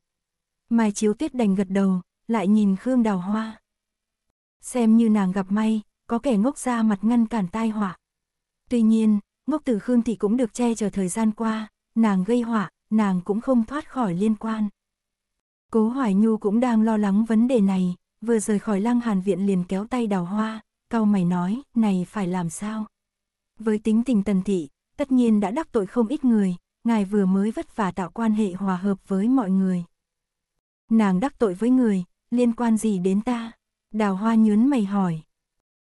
Mai Chiếu Tuyết đành gật đầu, lại nhìn Khương Đào Hoa. Xem như nàng gặp may, có kẻ ngốc ra mặt ngăn cản tai họa. Tuy nhiên, ngốc từ Khương thì cũng được che chở thời gian qua, nàng gây họa, nàng cũng không thoát khỏi liên quan. Cố Hoài Nhu cũng đang lo lắng vấn đề này, vừa rời khỏi lăng hàn viện liền kéo tay đào hoa, cau mày nói, này phải làm sao? Với tính tình tần thị, tất nhiên đã đắc tội không ít người, ngài vừa mới vất vả tạo quan hệ hòa hợp với mọi người. Nàng đắc tội với người, liên quan gì đến ta? Đào hoa nhớn mày hỏi.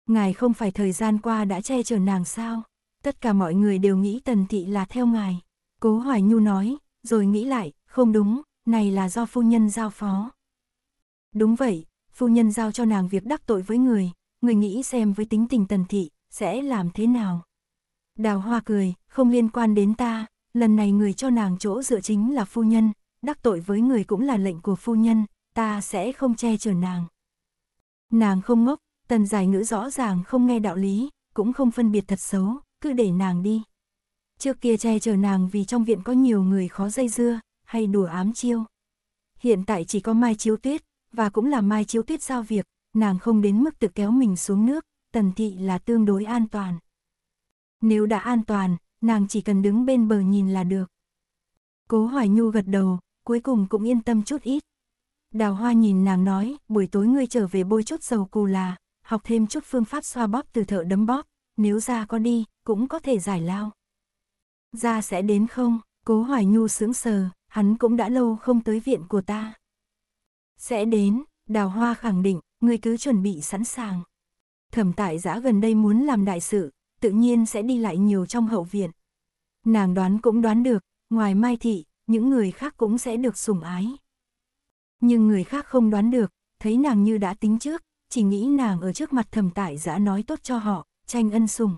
Ngài không phải thời gian qua đã che chở nàng sao? tất cả mọi người đều nghĩ tần thị là theo ngài. Cố Hoài Nhu nói, rồi nghĩ lại, không đúng, này là do phu nhân giao phó. Đúng vậy, phu nhân giao cho nàng việc đắc tội với người, người nghĩ xem với tính tình tần thị, sẽ làm thế nào. Đào hoa cười, không liên quan đến ta, lần này người cho nàng chỗ dựa chính là phu nhân, đắc tội với người cũng là lệnh của phu nhân, ta sẽ không che chở nàng. Nàng không ngốc, tần giải ngữ rõ ràng không nghe đạo lý, cũng không phân biệt thật xấu, cứ để nàng đi. Trước kia che chở nàng vì trong viện có nhiều người khó dây dưa, hay đùa ám chiêu. Hiện tại chỉ có Mai Chiếu Tuyết, và cũng là Mai Chiếu Tuyết giao việc, nàng không đến mức tự kéo mình xuống nước, tần thị là tương đối an toàn. Nếu đã an toàn, nàng chỉ cần đứng bên bờ nhìn là được. Cố Hoài Nhu gật đầu, cuối cùng cũng yên tâm chút ít. Đào Hoa nhìn nàng nói, buổi tối ngươi trở về bôi chút dầu cù là, học thêm chút phương pháp xoa bóp từ thợ đấm bóp, nếu ra có đi, cũng có thể giải lao. Ra sẽ đến không, cố hoài nhu sững sờ, hắn cũng đã lâu không tới viện của ta. Sẽ đến, đào hoa khẳng định, Ngươi cứ chuẩn bị sẵn sàng. Thẩm tại giã gần đây muốn làm đại sự, tự nhiên sẽ đi lại nhiều trong hậu viện. Nàng đoán cũng đoán được, ngoài Mai Thị, những người khác cũng sẽ được sủng ái. Nhưng người khác không đoán được, thấy nàng như đã tính trước, chỉ nghĩ nàng ở trước mặt thẩm tại giã nói tốt cho họ, tranh ân sủng.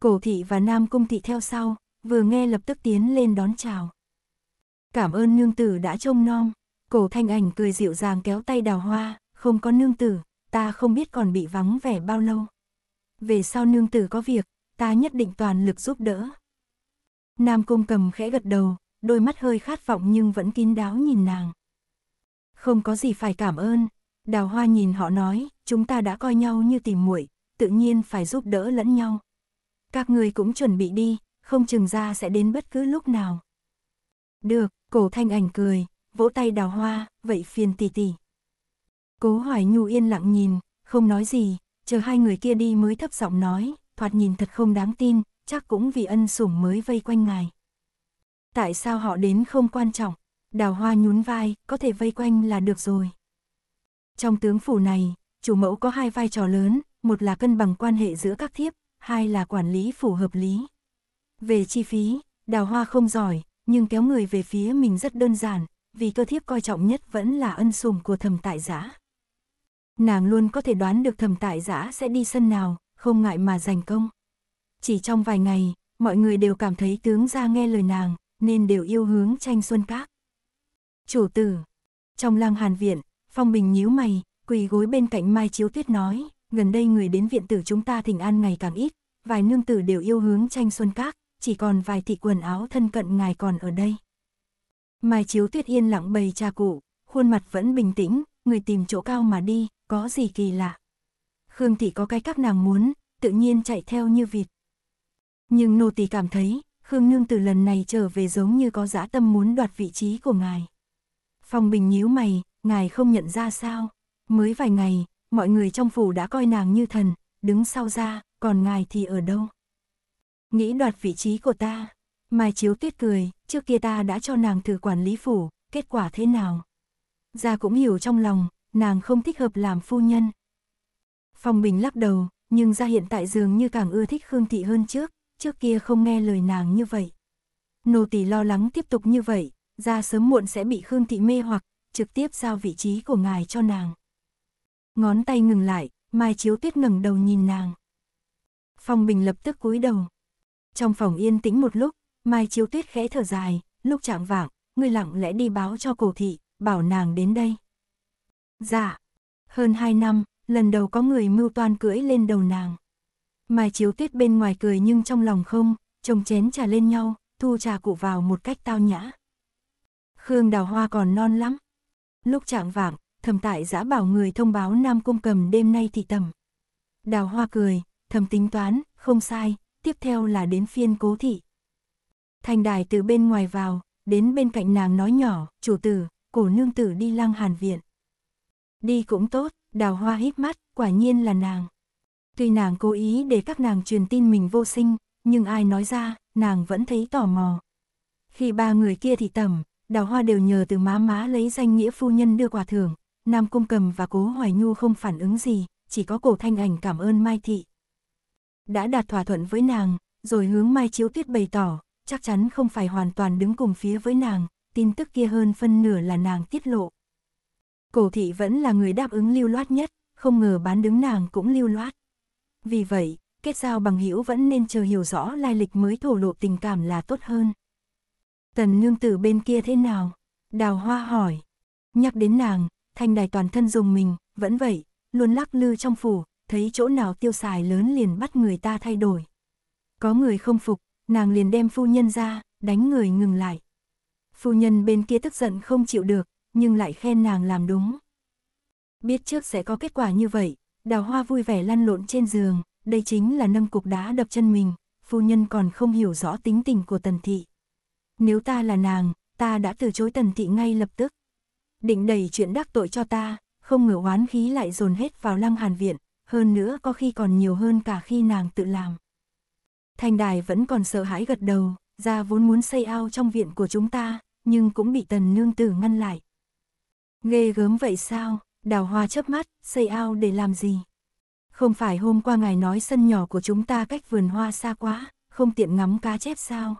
Cổ thị và Nam Cung thị theo sau, vừa nghe lập tức tiến lên đón chào. Cảm ơn nương tử đã trông nom, cổ thanh ảnh cười dịu dàng kéo tay đào hoa, không có nương tử, ta không biết còn bị vắng vẻ bao lâu. Về sau nương tử có việc, ta nhất định toàn lực giúp đỡ. Nam Cung cầm khẽ gật đầu, đôi mắt hơi khát vọng nhưng vẫn kín đáo nhìn nàng. Không có gì phải cảm ơn, đào hoa nhìn họ nói, chúng ta đã coi nhau như tìm muội, tự nhiên phải giúp đỡ lẫn nhau. Các người cũng chuẩn bị đi, không chừng ra sẽ đến bất cứ lúc nào. Được, cổ thanh ảnh cười, vỗ tay đào hoa, vậy phiền tỷ tỷ. Cố hoài nhu yên lặng nhìn, không nói gì, chờ hai người kia đi mới thấp giọng nói, thoạt nhìn thật không đáng tin, chắc cũng vì ân sủng mới vây quanh ngài. Tại sao họ đến không quan trọng, đào hoa nhún vai, có thể vây quanh là được rồi. Trong tướng phủ này, chủ mẫu có hai vai trò lớn, một là cân bằng quan hệ giữa các thiếp, hai là quản lý phù hợp lý. Về chi phí, đào hoa không giỏi, nhưng kéo người về phía mình rất đơn giản, vì cơ thiếp coi trọng nhất vẫn là ân sủng của thầm tại giã. Nàng luôn có thể đoán được thầm tại giã sẽ đi sân nào, không ngại mà giành công. Chỉ trong vài ngày, mọi người đều cảm thấy tướng ra nghe lời nàng, nên đều yêu hướng tranh xuân các. Chủ tử, trong lang hàn viện, Phong Bình nhíu mày, quỳ gối bên cạnh Mai Chiếu Tuyết nói, gần đây người đến viện tử chúng ta thỉnh an ngày càng ít, vài nương tử đều yêu hướng tranh xuân các, chỉ còn vài thị quần áo thân cận ngài còn ở đây. Mai chiếu tuyết yên lặng bày cha cụ, khuôn mặt vẫn bình tĩnh, người tìm chỗ cao mà đi, có gì kỳ lạ. Khương thị có cái các nàng muốn, tự nhiên chạy theo như vịt. Nhưng nô tỳ cảm thấy, Khương nương tử lần này trở về giống như có dã tâm muốn đoạt vị trí của ngài. Phong Bình nhíu mày, ngài không nhận ra sao? Mới vài ngày, mọi người trong phủ đã coi nàng như thần, đứng sau ra, còn ngài thì ở đâu? Nghĩ đoạt vị trí của ta, Mai Chiếu Tuyết cười, trước kia ta đã cho nàng thử quản lý phủ, kết quả thế nào? Gia cũng hiểu trong lòng, nàng không thích hợp làm phu nhân. Phong Bình lắc đầu, nhưng Gia hiện tại dường như càng ưa thích Khương Thị hơn trước, trước kia không nghe lời nàng như vậy. Nô tỳ lo lắng tiếp tục như vậy, Gia sớm muộn sẽ bị Khương Thị mê hoặc, trực tiếp giao vị trí của ngài cho nàng ngón tay ngừng lại, Mai Chiếu Tuyết ngẩng đầu nhìn nàng. Phong Bình lập tức cúi đầu. Trong phòng yên tĩnh một lúc, Mai Chiếu Tuyết khẽ thở dài, lúc chạng vạng, người lặng lẽ đi báo cho cổ thị, bảo nàng đến đây. Dạ, hơn hai năm, lần đầu có người mưu toan cưỡi lên đầu nàng. Mai Chiếu Tuyết bên ngoài cười nhưng trong lòng không, trồng chén trà lên nhau, thu trà cụ vào một cách tao nhã. Khương Đào Hoa còn non lắm. Lúc chạng vạng, thầm tại giã bảo người thông báo Nam Cung cầm đêm nay thì tầm. Đào hoa cười, thầm tính toán, không sai, tiếp theo là đến phiên cố thị. Thành đài từ bên ngoài vào, đến bên cạnh nàng nói nhỏ, chủ tử, cổ nương tử đi lăng hàn viện. Đi cũng tốt, đào hoa hít mắt, quả nhiên là nàng. Tuy nàng cố ý để các nàng truyền tin mình vô sinh, nhưng ai nói ra, nàng vẫn thấy tò mò. Khi ba người kia thì tầm, đào hoa đều nhờ từ má má lấy danh nghĩa phu nhân đưa quà thưởng, Nam Cung Cầm và Cố Hoài Nhu không phản ứng gì, chỉ có cổ thanh ảnh cảm ơn Mai Thị. Đã đạt thỏa thuận với nàng, rồi hướng Mai Chiếu Tuyết bày tỏ, chắc chắn không phải hoàn toàn đứng cùng phía với nàng, tin tức kia hơn phân nửa là nàng tiết lộ. Cổ thị vẫn là người đáp ứng lưu loát nhất, không ngờ bán đứng nàng cũng lưu loát. Vì vậy, kết giao bằng hữu vẫn nên chờ hiểu rõ lai lịch mới thổ lộ tình cảm là tốt hơn. Tần nương tử bên kia thế nào? Đào hoa hỏi. Nhắc đến nàng, thanh đài toàn thân dùng mình, vẫn vậy, luôn lắc lư trong phủ, thấy chỗ nào tiêu xài lớn liền bắt người ta thay đổi. Có người không phục, nàng liền đem phu nhân ra, đánh người ngừng lại. Phu nhân bên kia tức giận không chịu được, nhưng lại khen nàng làm đúng. Biết trước sẽ có kết quả như vậy, đào hoa vui vẻ lăn lộn trên giường, đây chính là nâng cục đá đập chân mình, phu nhân còn không hiểu rõ tính tình của tần thị. Nếu ta là nàng, ta đã từ chối tần thị ngay lập tức định đẩy chuyện đắc tội cho ta, không ngờ oán khí lại dồn hết vào lăng hàn viện, hơn nữa có khi còn nhiều hơn cả khi nàng tự làm. Thanh đài vẫn còn sợ hãi gật đầu, ra vốn muốn xây ao trong viện của chúng ta, nhưng cũng bị tần nương tử ngăn lại. Ghê gớm vậy sao, đào hoa chớp mắt, xây ao để làm gì? Không phải hôm qua ngài nói sân nhỏ của chúng ta cách vườn hoa xa quá, không tiện ngắm cá chép sao?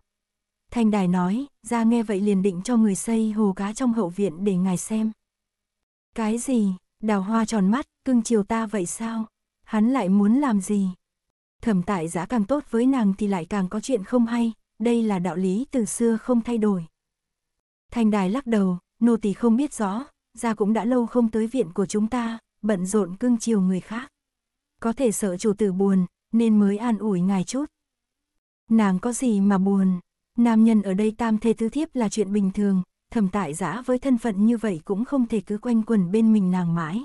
Thanh đài nói, ra nghe vậy liền định cho người xây hồ cá trong hậu viện để ngài xem. Cái gì, đào hoa tròn mắt, cưng chiều ta vậy sao? Hắn lại muốn làm gì? Thẩm tại giá càng tốt với nàng thì lại càng có chuyện không hay, đây là đạo lý từ xưa không thay đổi. Thanh đài lắc đầu, nô tỳ không biết rõ, ra cũng đã lâu không tới viện của chúng ta, bận rộn cưng chiều người khác. Có thể sợ chủ tử buồn, nên mới an ủi ngài chút. Nàng có gì mà buồn, Nam nhân ở đây tam thê tứ thiếp là chuyện bình thường, thẩm tại giã với thân phận như vậy cũng không thể cứ quanh quẩn bên mình nàng mãi.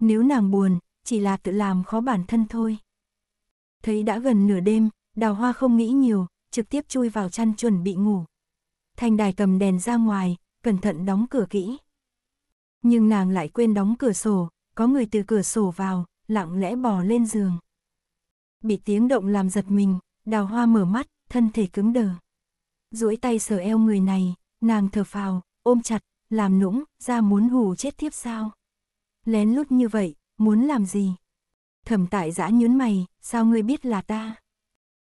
Nếu nàng buồn, chỉ là tự làm khó bản thân thôi. Thấy đã gần nửa đêm, đào hoa không nghĩ nhiều, trực tiếp chui vào chăn chuẩn bị ngủ. Thanh đài cầm đèn ra ngoài, cẩn thận đóng cửa kỹ. Nhưng nàng lại quên đóng cửa sổ, có người từ cửa sổ vào, lặng lẽ bò lên giường. Bị tiếng động làm giật mình, đào hoa mở mắt, thân thể cứng đờ duỗi tay sờ eo người này, nàng thở phào, ôm chặt, làm nũng, ra muốn hù chết tiếp sao. Lén lút như vậy, muốn làm gì? Thẩm tại giã nhún mày, sao ngươi biết là ta?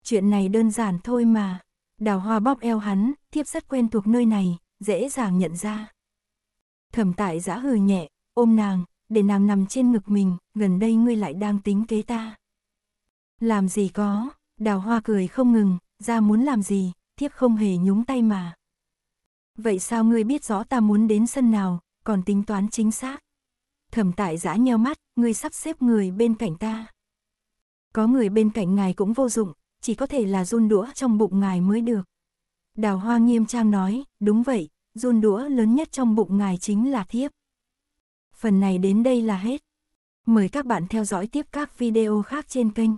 Chuyện này đơn giản thôi mà. Đào hoa bóp eo hắn, thiếp rất quen thuộc nơi này, dễ dàng nhận ra. Thẩm tại giã hừ nhẹ, ôm nàng, để nàng nằm trên ngực mình, gần đây ngươi lại đang tính kế ta. Làm gì có, đào hoa cười không ngừng, ra muốn làm gì, thiếp không hề nhúng tay mà. Vậy sao ngươi biết rõ ta muốn đến sân nào, còn tính toán chính xác? Thẩm tại giã nheo mắt, ngươi sắp xếp người bên cạnh ta. Có người bên cạnh ngài cũng vô dụng, chỉ có thể là run đũa trong bụng ngài mới được. Đào hoa nghiêm trang nói, đúng vậy, run đũa lớn nhất trong bụng ngài chính là thiếp. Phần này đến đây là hết. Mời các bạn theo dõi tiếp các video khác trên kênh.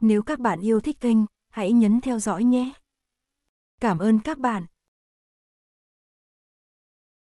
Nếu các bạn yêu thích kênh, hãy nhấn theo dõi nhé. Cảm ơn các bạn.